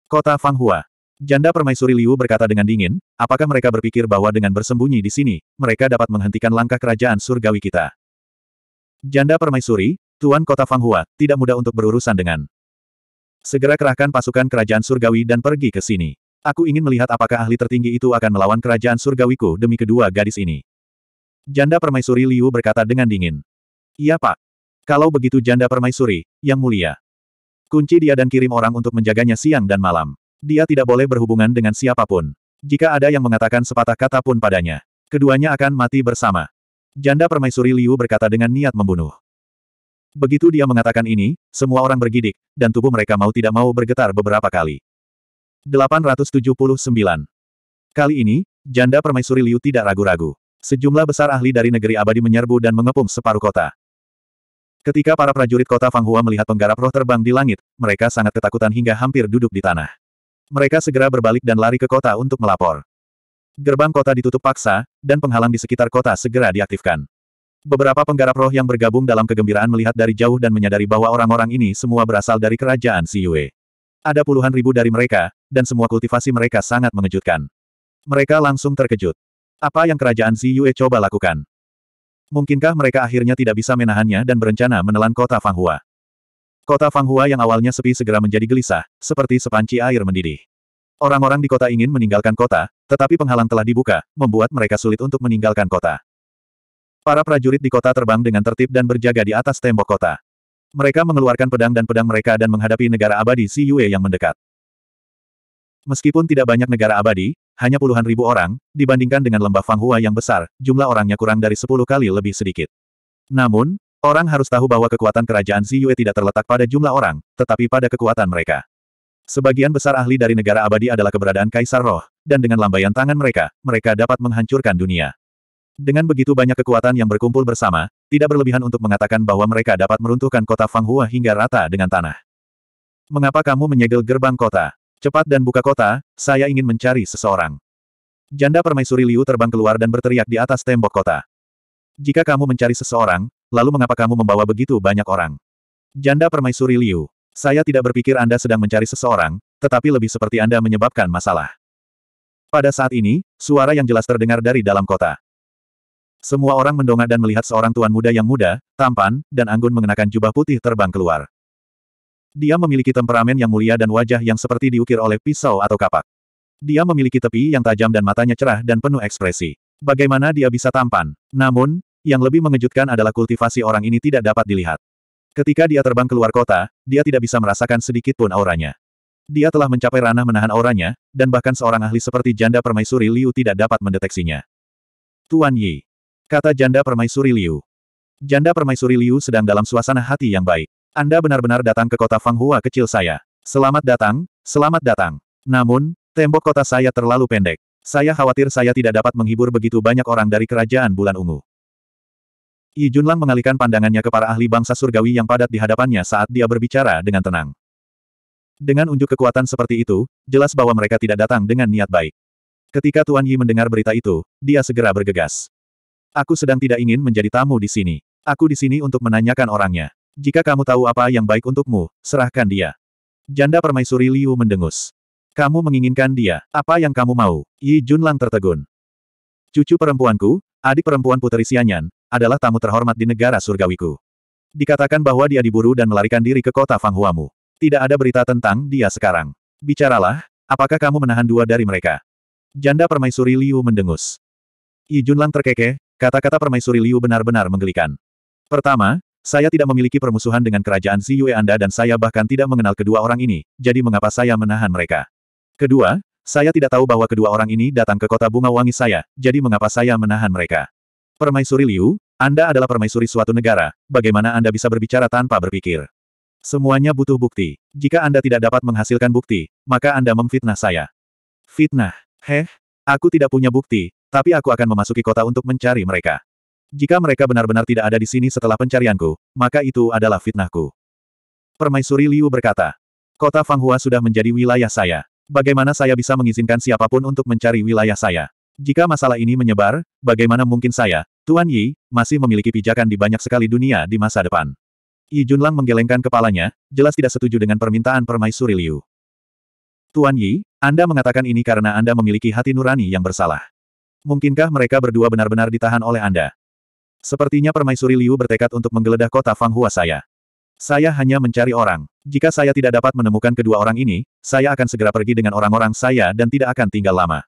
Kota Fanghua. Janda permaisuri Liu berkata dengan dingin, apakah mereka berpikir bahwa dengan bersembunyi di sini, mereka dapat menghentikan langkah kerajaan surgawi kita? Janda permaisuri, Tuan Kota Fanghua, tidak mudah untuk berurusan dengan. Segera kerahkan pasukan kerajaan surgawi dan pergi ke sini. Aku ingin melihat apakah ahli tertinggi itu akan melawan kerajaan surgawiku demi kedua gadis ini. Janda permaisuri Liu berkata dengan dingin. Iya pak. Kalau begitu janda permaisuri, yang mulia. Kunci dia dan kirim orang untuk menjaganya siang dan malam. Dia tidak boleh berhubungan dengan siapapun. Jika ada yang mengatakan sepatah kata pun padanya, keduanya akan mati bersama. Janda permaisuri Liu berkata dengan niat membunuh. Begitu dia mengatakan ini, semua orang bergidik, dan tubuh mereka mau tidak mau bergetar beberapa kali. 879. Kali ini, janda permaisuri Liu tidak ragu-ragu. Sejumlah besar ahli dari negeri abadi menyerbu dan mengepung separuh kota. Ketika para prajurit kota Fanghua melihat penggarap roh terbang di langit, mereka sangat ketakutan hingga hampir duduk di tanah. Mereka segera berbalik dan lari ke kota untuk melapor. Gerbang kota ditutup paksa, dan penghalang di sekitar kota segera diaktifkan. Beberapa penggarap roh yang bergabung dalam kegembiraan melihat dari jauh dan menyadari bahwa orang-orang ini semua berasal dari kerajaan Si Yue. Ada puluhan ribu dari mereka, dan semua kultivasi mereka sangat mengejutkan. Mereka langsung terkejut. Apa yang kerajaan Si Yue coba lakukan? Mungkinkah mereka akhirnya tidak bisa menahannya dan berencana menelan kota Fanghua? Kota Fanghua yang awalnya sepi segera menjadi gelisah, seperti sepanci air mendidih. Orang-orang di kota ingin meninggalkan kota, tetapi penghalang telah dibuka, membuat mereka sulit untuk meninggalkan kota. Para prajurit di kota terbang dengan tertib dan berjaga di atas tembok kota. Mereka mengeluarkan pedang dan pedang mereka dan menghadapi negara abadi Si Yue yang mendekat. Meskipun tidak banyak negara abadi, hanya puluhan ribu orang, dibandingkan dengan lembah Fanghua yang besar, jumlah orangnya kurang dari sepuluh kali lebih sedikit. Namun, Orang harus tahu bahwa kekuatan kerajaan Ziyue tidak terletak pada jumlah orang, tetapi pada kekuatan mereka. Sebagian besar ahli dari negara abadi adalah keberadaan Kaisar Roh, dan dengan lambaian tangan mereka, mereka dapat menghancurkan dunia. Dengan begitu banyak kekuatan yang berkumpul bersama, tidak berlebihan untuk mengatakan bahwa mereka dapat meruntuhkan kota Fanghua hingga rata dengan tanah. Mengapa kamu menyegel gerbang kota? Cepat dan buka kota, saya ingin mencari seseorang. Janda permaisuri Liu terbang keluar dan berteriak di atas tembok kota. Jika kamu mencari seseorang, lalu mengapa kamu membawa begitu banyak orang? Janda permaisuri Liu. Saya tidak berpikir Anda sedang mencari seseorang, tetapi lebih seperti Anda menyebabkan masalah. Pada saat ini, suara yang jelas terdengar dari dalam kota. Semua orang mendongak dan melihat seorang tuan muda yang muda, tampan, dan anggun mengenakan jubah putih terbang keluar. Dia memiliki temperamen yang mulia dan wajah yang seperti diukir oleh pisau atau kapak. Dia memiliki tepi yang tajam dan matanya cerah dan penuh ekspresi. Bagaimana dia bisa tampan? Namun, yang lebih mengejutkan adalah kultivasi orang ini tidak dapat dilihat. Ketika dia terbang keluar kota, dia tidak bisa merasakan sedikit pun auranya. Dia telah mencapai ranah menahan auranya, dan bahkan seorang ahli seperti janda permaisuri Liu tidak dapat mendeteksinya. Tuan Yi. Kata janda permaisuri Liu. Janda permaisuri Liu sedang dalam suasana hati yang baik. Anda benar-benar datang ke kota Fanghua kecil saya. Selamat datang, selamat datang. Namun, tembok kota saya terlalu pendek. Saya khawatir saya tidak dapat menghibur begitu banyak orang dari kerajaan bulan ungu. Yi Junlang mengalihkan pandangannya ke para ahli bangsa surgawi yang padat di hadapannya saat dia berbicara dengan tenang. Dengan unjuk kekuatan seperti itu, jelas bahwa mereka tidak datang dengan niat baik. Ketika Tuan Yi mendengar berita itu, dia segera bergegas. Aku sedang tidak ingin menjadi tamu di sini. Aku di sini untuk menanyakan orangnya. Jika kamu tahu apa yang baik untukmu, serahkan dia. Janda permaisuri Liu mendengus. Kamu menginginkan dia. Apa yang kamu mau? Yi Junlang tertegun. Cucu perempuanku, adik perempuan Puteri Sianyan, adalah tamu terhormat di negara surgawiku. Dikatakan bahwa dia diburu dan melarikan diri ke kota Fanghuamu. Tidak ada berita tentang dia sekarang. Bicaralah, apakah kamu menahan dua dari mereka? Janda permaisuri Liu mendengus. Yi Junlang terkekeh, kata-kata permaisuri Liu benar-benar menggelikan. Pertama, saya tidak memiliki permusuhan dengan kerajaan Ziyue Anda dan saya bahkan tidak mengenal kedua orang ini, jadi mengapa saya menahan mereka? Kedua, saya tidak tahu bahwa kedua orang ini datang ke kota bunga wangi saya, jadi mengapa saya menahan mereka? Permaisuri Liu, anda adalah permaisuri suatu negara, bagaimana Anda bisa berbicara tanpa berpikir? Semuanya butuh bukti. Jika Anda tidak dapat menghasilkan bukti, maka Anda memfitnah saya. Fitnah? Heh? Aku tidak punya bukti, tapi aku akan memasuki kota untuk mencari mereka. Jika mereka benar-benar tidak ada di sini setelah pencarianku, maka itu adalah fitnahku. Permaisuri Liu berkata, Kota Fanghua sudah menjadi wilayah saya. Bagaimana saya bisa mengizinkan siapapun untuk mencari wilayah saya? Jika masalah ini menyebar, bagaimana mungkin saya, Tuan Yi, masih memiliki pijakan di banyak sekali dunia di masa depan. Yi Junlang menggelengkan kepalanya, jelas tidak setuju dengan permintaan permaisuri Liu. Tuan Yi, Anda mengatakan ini karena Anda memiliki hati nurani yang bersalah. Mungkinkah mereka berdua benar-benar ditahan oleh Anda? Sepertinya permaisuri Liu bertekad untuk menggeledah kota Fanghua saya. Saya hanya mencari orang. Jika saya tidak dapat menemukan kedua orang ini, saya akan segera pergi dengan orang-orang saya dan tidak akan tinggal lama.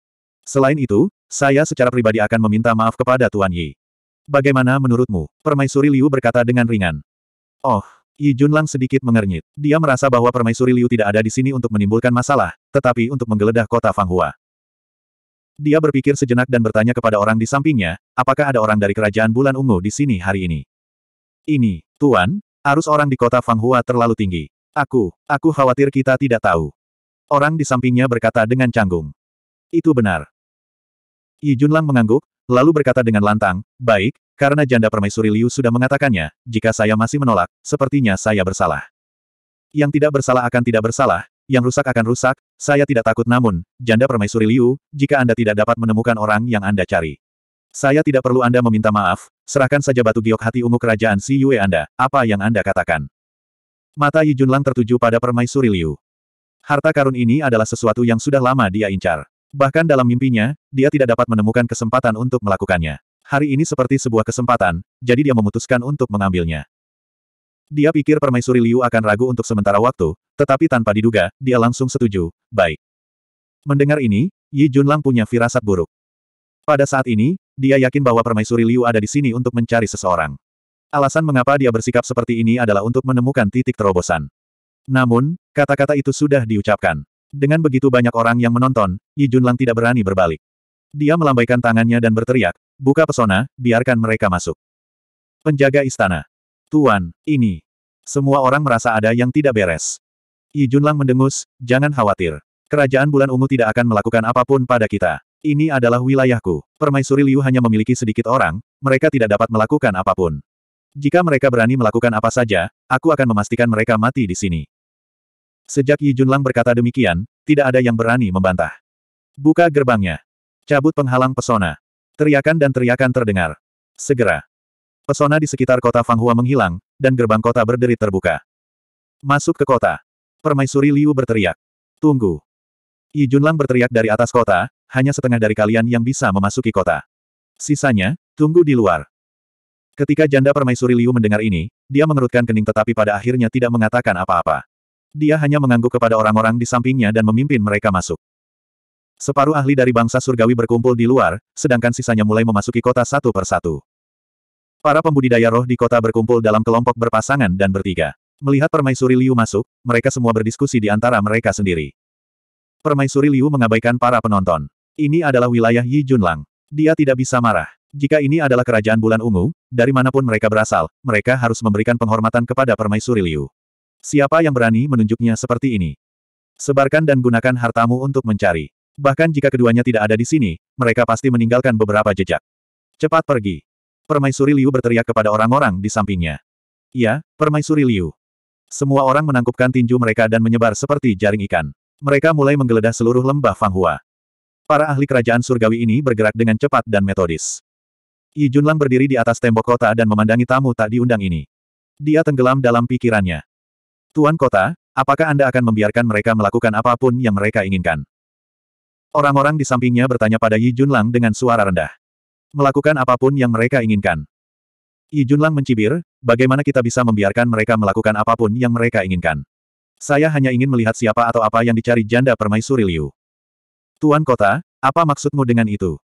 Selain itu, saya secara pribadi akan meminta maaf kepada Tuan Yi. Bagaimana menurutmu? Permaisuri Liu berkata dengan ringan. Oh, Yi Junlang sedikit mengernyit. Dia merasa bahwa Permaisuri Liu tidak ada di sini untuk menimbulkan masalah, tetapi untuk menggeledah kota Fanghua. Dia berpikir sejenak dan bertanya kepada orang di sampingnya, apakah ada orang dari kerajaan bulan ungu di sini hari ini? Ini, Tuan, arus orang di kota Fanghua terlalu tinggi. Aku, aku khawatir kita tidak tahu. Orang di sampingnya berkata dengan canggung. Itu benar. Yi Junlang mengangguk, lalu berkata dengan lantang, baik, karena janda permaisuri Liu sudah mengatakannya, jika saya masih menolak, sepertinya saya bersalah. Yang tidak bersalah akan tidak bersalah, yang rusak akan rusak, saya tidak takut namun, janda permaisuri Liu, jika Anda tidak dapat menemukan orang yang Anda cari. Saya tidak perlu Anda meminta maaf, serahkan saja batu giok hati ungu kerajaan Si Yue Anda, apa yang Anda katakan. Mata Yi Junlang tertuju pada permaisuri Liu. Harta karun ini adalah sesuatu yang sudah lama dia incar. Bahkan dalam mimpinya, dia tidak dapat menemukan kesempatan untuk melakukannya. Hari ini seperti sebuah kesempatan, jadi dia memutuskan untuk mengambilnya. Dia pikir permaisuri Liu akan ragu untuk sementara waktu, tetapi tanpa diduga, dia langsung setuju, baik. Mendengar ini, Yi Junlang punya firasat buruk. Pada saat ini, dia yakin bahwa permaisuri Liu ada di sini untuk mencari seseorang. Alasan mengapa dia bersikap seperti ini adalah untuk menemukan titik terobosan. Namun, kata-kata itu sudah diucapkan. Dengan begitu banyak orang yang menonton, Yi Junlang tidak berani berbalik. Dia melambaikan tangannya dan berteriak, buka pesona, biarkan mereka masuk. Penjaga istana. Tuan, ini. Semua orang merasa ada yang tidak beres. Yi Junlang mendengus, jangan khawatir. Kerajaan Bulan Ungu tidak akan melakukan apapun pada kita. Ini adalah wilayahku. Permaisuri Liu hanya memiliki sedikit orang, mereka tidak dapat melakukan apapun. Jika mereka berani melakukan apa saja, aku akan memastikan mereka mati di sini. Sejak Yi Junlang berkata demikian, tidak ada yang berani membantah. Buka gerbangnya. Cabut penghalang pesona. Teriakan dan teriakan terdengar. Segera. Pesona di sekitar kota Fanghua menghilang, dan gerbang kota berderit terbuka. Masuk ke kota. Permaisuri Liu berteriak. Tunggu. Yi Junlang berteriak dari atas kota, hanya setengah dari kalian yang bisa memasuki kota. Sisanya, tunggu di luar. Ketika janda permaisuri Liu mendengar ini, dia mengerutkan kening tetapi pada akhirnya tidak mengatakan apa-apa dia hanya mengangguk kepada orang-orang di sampingnya dan memimpin mereka masuk. Separuh ahli dari bangsa surgawi berkumpul di luar, sedangkan sisanya mulai memasuki kota satu persatu. Para pembudidaya roh di kota berkumpul dalam kelompok berpasangan dan bertiga. Melihat permaisuri Liu masuk, mereka semua berdiskusi di antara mereka sendiri. Permaisuri Liu mengabaikan para penonton. Ini adalah wilayah Yi Junlang. Dia tidak bisa marah. Jika ini adalah kerajaan bulan ungu, dari manapun mereka berasal, mereka harus memberikan penghormatan kepada permaisuri Liu. Siapa yang berani menunjuknya seperti ini? Sebarkan dan gunakan hartamu untuk mencari. Bahkan jika keduanya tidak ada di sini, mereka pasti meninggalkan beberapa jejak. Cepat pergi. Permaisuri Liu berteriak kepada orang-orang di sampingnya. Ya, Permaisuri Liu. Semua orang menangkupkan tinju mereka dan menyebar seperti jaring ikan. Mereka mulai menggeledah seluruh lembah Fanghua. Para ahli kerajaan surgawi ini bergerak dengan cepat dan metodis. Yi Junlang berdiri di atas tembok kota dan memandangi tamu tak diundang ini. Dia tenggelam dalam pikirannya. Tuan Kota, apakah Anda akan membiarkan mereka melakukan apapun yang mereka inginkan? Orang-orang di sampingnya bertanya pada Yi Junlang dengan suara rendah. Melakukan apapun yang mereka inginkan. Yi Junlang mencibir, bagaimana kita bisa membiarkan mereka melakukan apapun yang mereka inginkan? Saya hanya ingin melihat siapa atau apa yang dicari janda permaisuri Liu. Tuan Kota, apa maksudmu dengan itu?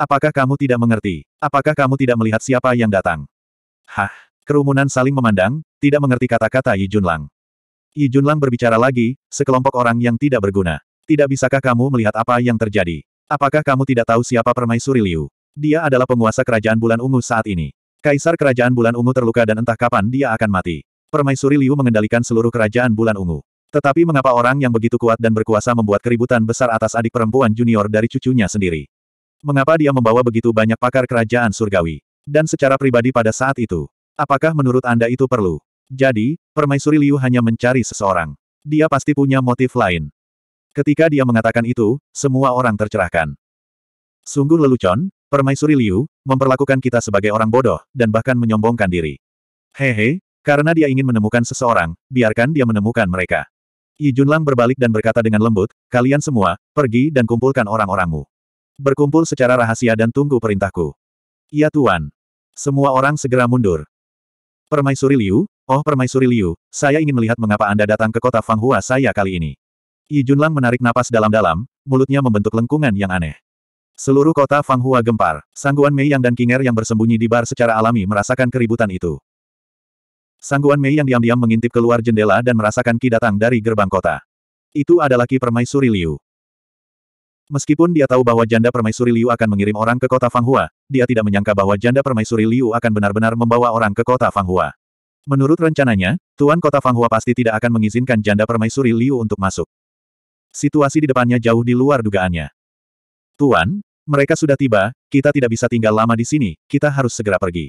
Apakah kamu tidak mengerti? Apakah kamu tidak melihat siapa yang datang? Hah, kerumunan saling memandang, tidak mengerti kata-kata Yi Junlang. Yi Junlang berbicara lagi, sekelompok orang yang tidak berguna. Tidak bisakah kamu melihat apa yang terjadi? Apakah kamu tidak tahu siapa Permaisuri Liu? Dia adalah penguasa kerajaan bulan ungu saat ini. Kaisar kerajaan bulan ungu terluka dan entah kapan dia akan mati. Permaisuri Liu mengendalikan seluruh kerajaan bulan ungu. Tetapi mengapa orang yang begitu kuat dan berkuasa membuat keributan besar atas adik perempuan junior dari cucunya sendiri? Mengapa dia membawa begitu banyak pakar kerajaan surgawi? Dan secara pribadi pada saat itu, apakah menurut Anda itu perlu? Jadi, permaisuri Liu hanya mencari seseorang. Dia pasti punya motif lain. Ketika dia mengatakan itu, semua orang tercerahkan. Sungguh lelucon, permaisuri Liu, memperlakukan kita sebagai orang bodoh, dan bahkan menyombongkan diri. Hehe, karena dia ingin menemukan seseorang, biarkan dia menemukan mereka. Yi Junlang berbalik dan berkata dengan lembut, kalian semua, pergi dan kumpulkan orang-orangmu. Berkumpul secara rahasia dan tunggu perintahku. Iya Tuan. Semua orang segera mundur. Permaisuri Liu, Oh Permaisuri Liu, saya ingin melihat mengapa Anda datang ke kota Fanghua saya kali ini. Yi Junlang menarik napas dalam-dalam, mulutnya membentuk lengkungan yang aneh. Seluruh kota Fanghua gempar, Sangguan Mei Yang dan Kinger yang bersembunyi di bar secara alami merasakan keributan itu. Sangguan Mei Yang diam-diam mengintip keluar jendela dan merasakan Ki datang dari gerbang kota. Itu adalah Ki Permaisuri Liu. Meskipun dia tahu bahwa janda permaisuri Liu akan mengirim orang ke kota Fanghua, dia tidak menyangka bahwa janda permaisuri Liu akan benar-benar membawa orang ke kota Fanghua. Menurut rencananya, Tuan Kota Fanghua pasti tidak akan mengizinkan janda permaisuri Liu untuk masuk. Situasi di depannya jauh di luar dugaannya. Tuan, mereka sudah tiba, kita tidak bisa tinggal lama di sini, kita harus segera pergi.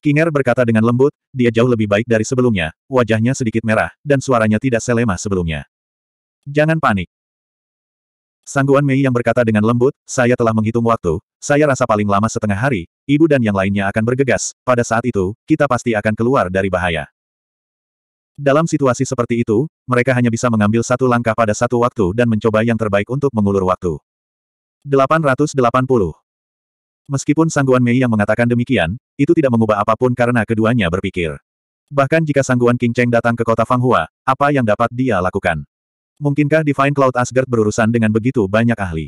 Kinger berkata dengan lembut, dia jauh lebih baik dari sebelumnya, wajahnya sedikit merah, dan suaranya tidak selemah sebelumnya. Jangan panik. Sangguan Mei yang berkata dengan lembut, saya telah menghitung waktu, saya rasa paling lama setengah hari, ibu dan yang lainnya akan bergegas, pada saat itu, kita pasti akan keluar dari bahaya. Dalam situasi seperti itu, mereka hanya bisa mengambil satu langkah pada satu waktu dan mencoba yang terbaik untuk mengulur waktu. 880. Meskipun Sangguan Mei yang mengatakan demikian, itu tidak mengubah apapun karena keduanya berpikir. Bahkan jika Sangguan King Cheng datang ke kota Fanghua, apa yang dapat dia lakukan? Mungkinkah Divine Cloud Asgard berurusan dengan begitu banyak ahli?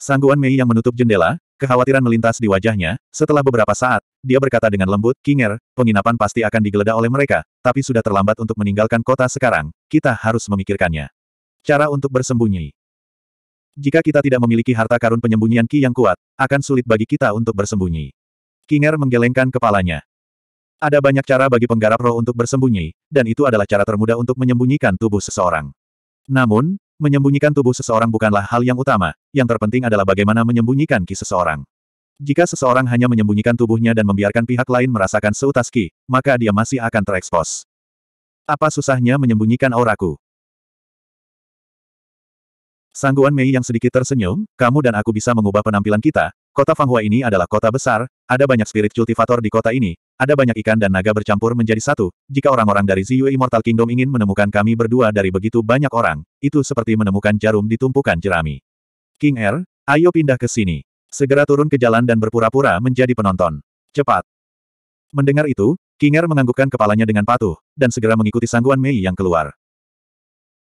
Sangguan Mei yang menutup jendela, kekhawatiran melintas di wajahnya, setelah beberapa saat, dia berkata dengan lembut, Kinger, penginapan pasti akan digeledah oleh mereka, tapi sudah terlambat untuk meninggalkan kota sekarang, kita harus memikirkannya. Cara untuk bersembunyi. Jika kita tidak memiliki harta karun penyembunyian Ki yang kuat, akan sulit bagi kita untuk bersembunyi. Kinger menggelengkan kepalanya. Ada banyak cara bagi penggarap roh untuk bersembunyi, dan itu adalah cara termudah untuk menyembunyikan tubuh seseorang. Namun, menyembunyikan tubuh seseorang bukanlah hal yang utama, yang terpenting adalah bagaimana menyembunyikan ki seseorang. Jika seseorang hanya menyembunyikan tubuhnya dan membiarkan pihak lain merasakan seutas ki, maka dia masih akan terekspos. Apa susahnya menyembunyikan auraku? Sangguan Mei yang sedikit tersenyum, kamu dan aku bisa mengubah penampilan kita, Kota Fanghua ini adalah kota besar, ada banyak spirit kultivator di kota ini, ada banyak ikan dan naga bercampur menjadi satu. Jika orang-orang dari Ziyue Immortal Kingdom ingin menemukan kami berdua dari begitu banyak orang, itu seperti menemukan jarum di tumpukan jerami. King Er, ayo pindah ke sini. Segera turun ke jalan dan berpura-pura menjadi penonton. Cepat. Mendengar itu, King Er menganggukkan kepalanya dengan patuh, dan segera mengikuti sangguan Mei yang keluar.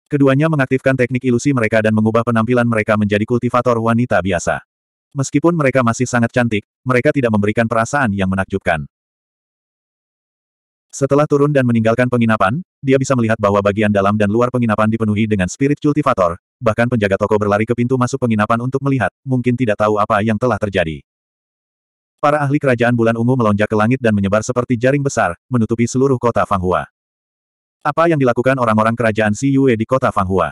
Keduanya mengaktifkan teknik ilusi mereka dan mengubah penampilan mereka menjadi kultivator wanita biasa. Meskipun mereka masih sangat cantik, mereka tidak memberikan perasaan yang menakjubkan. Setelah turun dan meninggalkan penginapan, dia bisa melihat bahwa bagian dalam dan luar penginapan dipenuhi dengan spirit cultivator. bahkan penjaga toko berlari ke pintu masuk penginapan untuk melihat, mungkin tidak tahu apa yang telah terjadi. Para ahli kerajaan bulan ungu melonjak ke langit dan menyebar seperti jaring besar, menutupi seluruh kota Fanghua. Apa yang dilakukan orang-orang kerajaan Si Yue di kota Fanghua?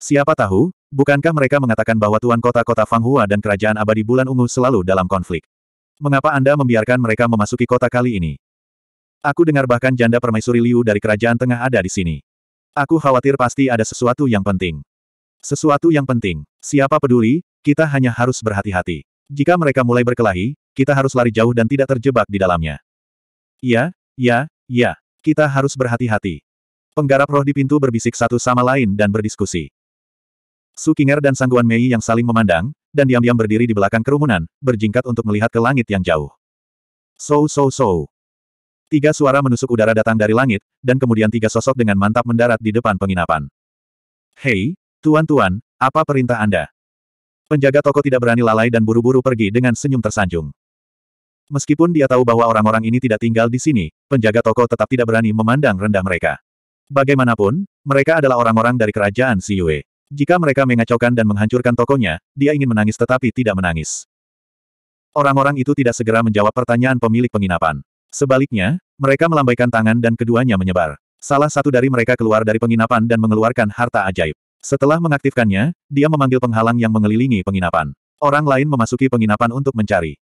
Siapa tahu, Bukankah mereka mengatakan bahwa tuan kota-kota Fanghua dan kerajaan abadi bulan ungu selalu dalam konflik? Mengapa Anda membiarkan mereka memasuki kota kali ini? Aku dengar bahkan janda permaisuri Liu dari kerajaan tengah ada di sini. Aku khawatir pasti ada sesuatu yang penting. Sesuatu yang penting. Siapa peduli, kita hanya harus berhati-hati. Jika mereka mulai berkelahi, kita harus lari jauh dan tidak terjebak di dalamnya. Ya, ya, ya. Kita harus berhati-hati. Penggarap roh di pintu berbisik satu sama lain dan berdiskusi. Su dan Sangguan Mei yang saling memandang, dan diam-diam berdiri di belakang kerumunan, berjingkat untuk melihat ke langit yang jauh. So so so. Tiga suara menusuk udara datang dari langit, dan kemudian tiga sosok dengan mantap mendarat di depan penginapan. Hei, tuan-tuan, apa perintah Anda? Penjaga toko tidak berani lalai dan buru-buru pergi dengan senyum tersanjung. Meskipun dia tahu bahwa orang-orang ini tidak tinggal di sini, penjaga toko tetap tidak berani memandang rendah mereka. Bagaimanapun, mereka adalah orang-orang dari kerajaan Siyue. Jika mereka mengacaukan dan menghancurkan tokonya, dia ingin menangis tetapi tidak menangis. Orang-orang itu tidak segera menjawab pertanyaan pemilik penginapan. Sebaliknya, mereka melambaikan tangan dan keduanya menyebar. Salah satu dari mereka keluar dari penginapan dan mengeluarkan harta ajaib. Setelah mengaktifkannya, dia memanggil penghalang yang mengelilingi penginapan. Orang lain memasuki penginapan untuk mencari.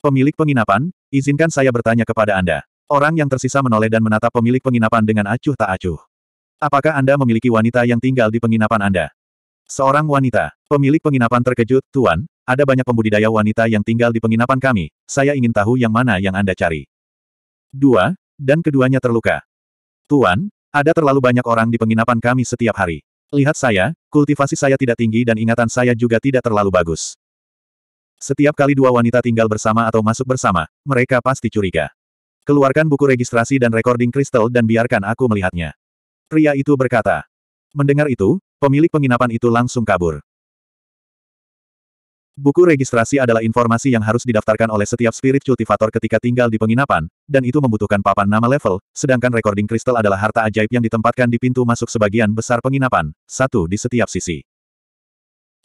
Pemilik penginapan, izinkan saya bertanya kepada Anda. Orang yang tersisa menoleh dan menatap pemilik penginapan dengan acuh tak acuh. Apakah Anda memiliki wanita yang tinggal di penginapan Anda? Seorang wanita, pemilik penginapan terkejut, Tuan, ada banyak pembudidaya wanita yang tinggal di penginapan kami, saya ingin tahu yang mana yang Anda cari. Dua, dan keduanya terluka. Tuan, ada terlalu banyak orang di penginapan kami setiap hari. Lihat saya, kultivasi saya tidak tinggi dan ingatan saya juga tidak terlalu bagus. Setiap kali dua wanita tinggal bersama atau masuk bersama, mereka pasti curiga. Keluarkan buku registrasi dan recording kristal dan biarkan aku melihatnya. Pria itu berkata. Mendengar itu, pemilik penginapan itu langsung kabur. Buku registrasi adalah informasi yang harus didaftarkan oleh setiap spirit cultivator ketika tinggal di penginapan, dan itu membutuhkan papan nama level, sedangkan recording kristal adalah harta ajaib yang ditempatkan di pintu masuk sebagian besar penginapan, satu di setiap sisi.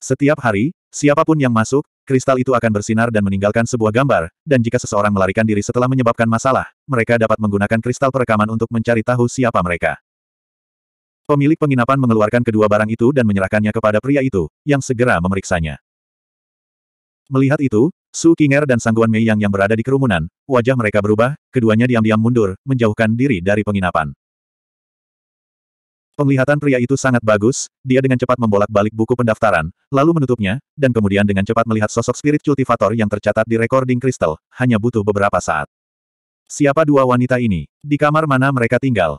Setiap hari, siapapun yang masuk, kristal itu akan bersinar dan meninggalkan sebuah gambar, dan jika seseorang melarikan diri setelah menyebabkan masalah, mereka dapat menggunakan kristal perekaman untuk mencari tahu siapa mereka. Pemilik penginapan mengeluarkan kedua barang itu dan menyerahkannya kepada pria itu, yang segera memeriksanya. Melihat itu, Su Kinger dan Sangguan Mei Yang yang berada di kerumunan, wajah mereka berubah, keduanya diam-diam mundur, menjauhkan diri dari penginapan. Penglihatan pria itu sangat bagus, dia dengan cepat membolak-balik buku pendaftaran, lalu menutupnya, dan kemudian dengan cepat melihat sosok spirit cultivator yang tercatat di recording kristal, hanya butuh beberapa saat. Siapa dua wanita ini? Di kamar mana mereka tinggal?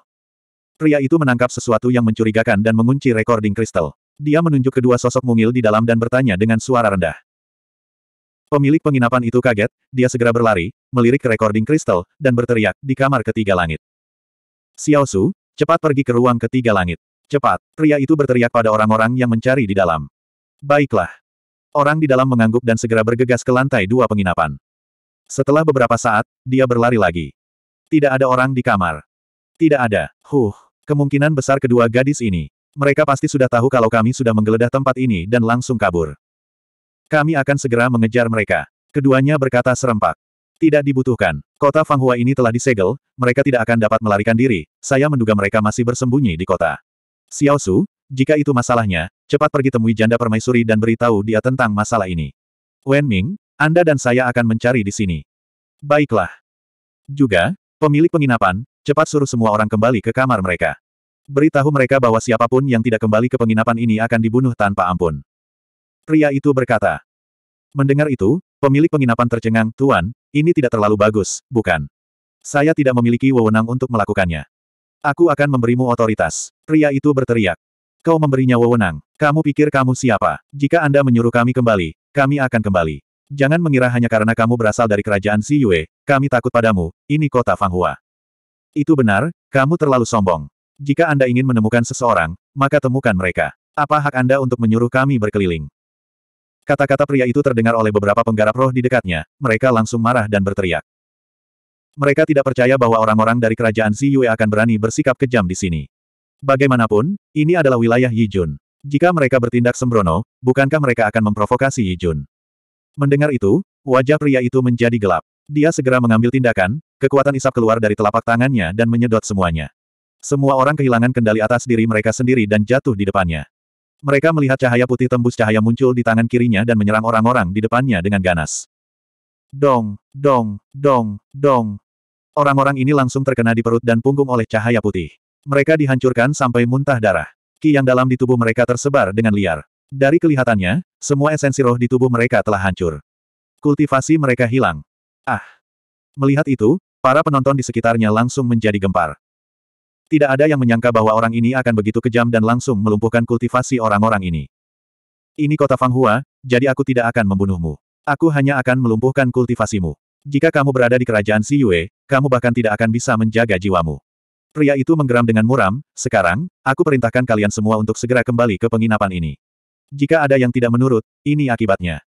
Pria itu menangkap sesuatu yang mencurigakan dan mengunci recording kristal. Dia menunjuk kedua sosok mungil di dalam dan bertanya dengan suara rendah. Pemilik penginapan itu kaget, dia segera berlari, melirik ke recording kristal, dan berteriak, di kamar ketiga langit. Xiao Su, cepat pergi ke ruang ketiga langit. Cepat, pria itu berteriak pada orang-orang yang mencari di dalam. Baiklah. Orang di dalam mengangguk dan segera bergegas ke lantai dua penginapan. Setelah beberapa saat, dia berlari lagi. Tidak ada orang di kamar. Tidak ada, huh. Kemungkinan besar kedua gadis ini. Mereka pasti sudah tahu kalau kami sudah menggeledah tempat ini dan langsung kabur. Kami akan segera mengejar mereka. Keduanya berkata serempak. Tidak dibutuhkan. Kota Fanghua ini telah disegel, mereka tidak akan dapat melarikan diri. Saya menduga mereka masih bersembunyi di kota. Xiao Su, jika itu masalahnya, cepat pergi temui janda permaisuri dan beritahu dia tentang masalah ini. Wen Ming, Anda dan saya akan mencari di sini. Baiklah. Juga, pemilik penginapan, Cepat suruh semua orang kembali ke kamar mereka. Beritahu mereka bahwa siapapun yang tidak kembali ke penginapan ini akan dibunuh tanpa ampun. Pria itu berkata. Mendengar itu, pemilik penginapan tercengang, Tuan, ini tidak terlalu bagus, bukan? Saya tidak memiliki wewenang untuk melakukannya. Aku akan memberimu otoritas. Pria itu berteriak. Kau memberinya wewenang. Kamu pikir kamu siapa? Jika Anda menyuruh kami kembali, kami akan kembali. Jangan mengira hanya karena kamu berasal dari kerajaan Si Yue, kami takut padamu, ini kota Fanghua. Itu benar, kamu terlalu sombong. Jika Anda ingin menemukan seseorang, maka temukan mereka. Apa hak Anda untuk menyuruh kami berkeliling? Kata-kata pria itu terdengar oleh beberapa penggarap roh di dekatnya, mereka langsung marah dan berteriak. Mereka tidak percaya bahwa orang-orang dari kerajaan Si Yue akan berani bersikap kejam di sini. Bagaimanapun, ini adalah wilayah Yijun. Jika mereka bertindak sembrono, bukankah mereka akan memprovokasi Yijun? Mendengar itu, wajah pria itu menjadi gelap. Dia segera mengambil tindakan, Kekuatan isap keluar dari telapak tangannya dan menyedot semuanya. Semua orang kehilangan kendali atas diri mereka sendiri dan jatuh di depannya. Mereka melihat cahaya putih tembus cahaya muncul di tangan kirinya dan menyerang orang-orang di depannya dengan ganas. Dong, dong, dong, dong. Orang-orang ini langsung terkena di perut dan punggung oleh cahaya putih. Mereka dihancurkan sampai muntah darah. Ki yang dalam di tubuh mereka tersebar dengan liar. Dari kelihatannya, semua esensi roh di tubuh mereka telah hancur. Kultivasi mereka hilang. Ah! Melihat itu, Para penonton di sekitarnya langsung menjadi gempar. Tidak ada yang menyangka bahwa orang ini akan begitu kejam dan langsung melumpuhkan kultivasi orang-orang ini. Ini kota Fanghua, jadi aku tidak akan membunuhmu. Aku hanya akan melumpuhkan kultivasimu. Jika kamu berada di kerajaan Si Yue, kamu bahkan tidak akan bisa menjaga jiwamu. Pria itu menggeram dengan muram, sekarang, aku perintahkan kalian semua untuk segera kembali ke penginapan ini. Jika ada yang tidak menurut, ini akibatnya.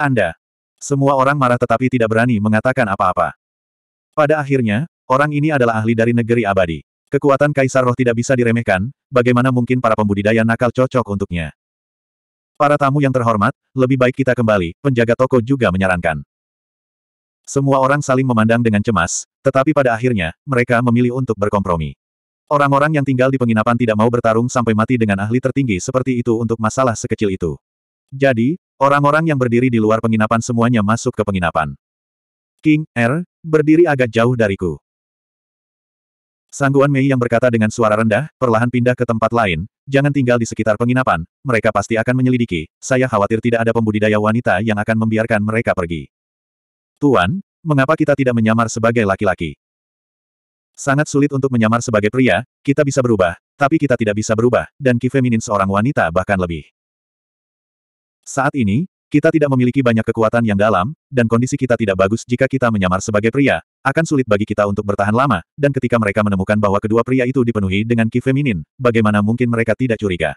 Anda. Semua orang marah tetapi tidak berani mengatakan apa-apa. Pada akhirnya, orang ini adalah ahli dari negeri abadi. Kekuatan Kaisar Roh tidak bisa diremehkan, bagaimana mungkin para pembudidaya nakal cocok untuknya. Para tamu yang terhormat, lebih baik kita kembali, penjaga toko juga menyarankan. Semua orang saling memandang dengan cemas, tetapi pada akhirnya, mereka memilih untuk berkompromi. Orang-orang yang tinggal di penginapan tidak mau bertarung sampai mati dengan ahli tertinggi seperti itu untuk masalah sekecil itu. Jadi, orang-orang yang berdiri di luar penginapan semuanya masuk ke penginapan. King, R, berdiri agak jauh dariku. Sangguan Mei yang berkata dengan suara rendah, perlahan pindah ke tempat lain, jangan tinggal di sekitar penginapan, mereka pasti akan menyelidiki, saya khawatir tidak ada pembudidaya wanita yang akan membiarkan mereka pergi. Tuan, mengapa kita tidak menyamar sebagai laki-laki? Sangat sulit untuk menyamar sebagai pria, kita bisa berubah, tapi kita tidak bisa berubah, dan ki seorang wanita bahkan lebih. Saat ini, kita tidak memiliki banyak kekuatan yang dalam, dan kondisi kita tidak bagus jika kita menyamar sebagai pria. Akan sulit bagi kita untuk bertahan lama, dan ketika mereka menemukan bahwa kedua pria itu dipenuhi dengan ki feminin, bagaimana mungkin mereka tidak curiga?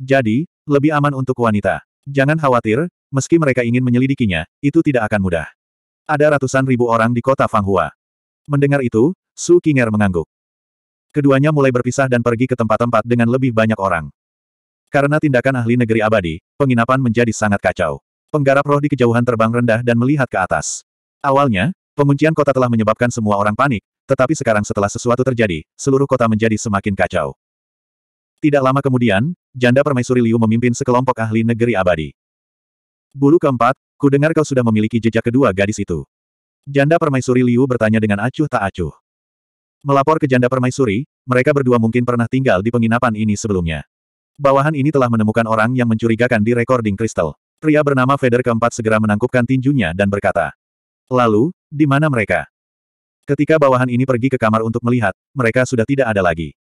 Jadi, lebih aman untuk wanita. Jangan khawatir, meski mereka ingin menyelidikinya, itu tidak akan mudah. Ada ratusan ribu orang di kota Fanghua. Mendengar itu, Su Qinger mengangguk. Keduanya mulai berpisah dan pergi ke tempat-tempat dengan lebih banyak orang. Karena tindakan ahli negeri abadi, penginapan menjadi sangat kacau. Penggarap roh di kejauhan terbang rendah dan melihat ke atas. Awalnya, penguncian kota telah menyebabkan semua orang panik, tetapi sekarang setelah sesuatu terjadi, seluruh kota menjadi semakin kacau. Tidak lama kemudian, janda permaisuri Liu memimpin sekelompok ahli negeri abadi. Bulu keempat, ku dengar kau sudah memiliki jejak kedua gadis itu. Janda permaisuri Liu bertanya dengan acuh tak acuh. Melapor ke janda permaisuri, mereka berdua mungkin pernah tinggal di penginapan ini sebelumnya. Bawahan ini telah menemukan orang yang mencurigakan di recording kristal. Pria bernama Feder keempat segera menangkupkan tinjunya dan berkata. Lalu, di mana mereka? Ketika bawahan ini pergi ke kamar untuk melihat, mereka sudah tidak ada lagi.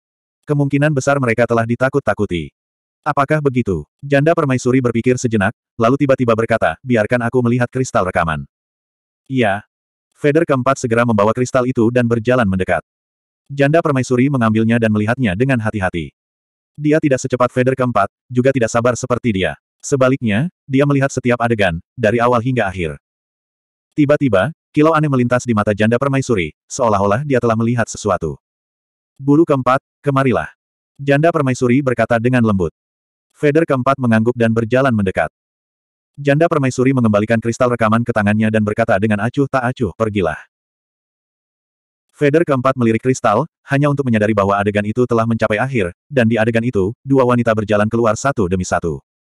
Kemungkinan besar mereka telah ditakut-takuti. Apakah begitu? Janda permaisuri berpikir sejenak, lalu tiba-tiba berkata, biarkan aku melihat kristal rekaman. Iya. Feder keempat segera membawa kristal itu dan berjalan mendekat. Janda permaisuri mengambilnya dan melihatnya dengan hati-hati. Dia tidak secepat Feder keempat, juga tidak sabar seperti dia. Sebaliknya, dia melihat setiap adegan, dari awal hingga akhir. Tiba-tiba, kilau aneh melintas di mata janda permaisuri, seolah-olah dia telah melihat sesuatu. Bulu keempat, kemarilah. Janda permaisuri berkata dengan lembut. Feder keempat mengangguk dan berjalan mendekat. Janda permaisuri mengembalikan kristal rekaman ke tangannya dan berkata dengan acuh tak acuh, pergilah. Feder keempat melirik kristal, hanya untuk menyadari bahwa adegan itu telah mencapai akhir, dan di adegan itu, dua wanita berjalan keluar satu demi satu.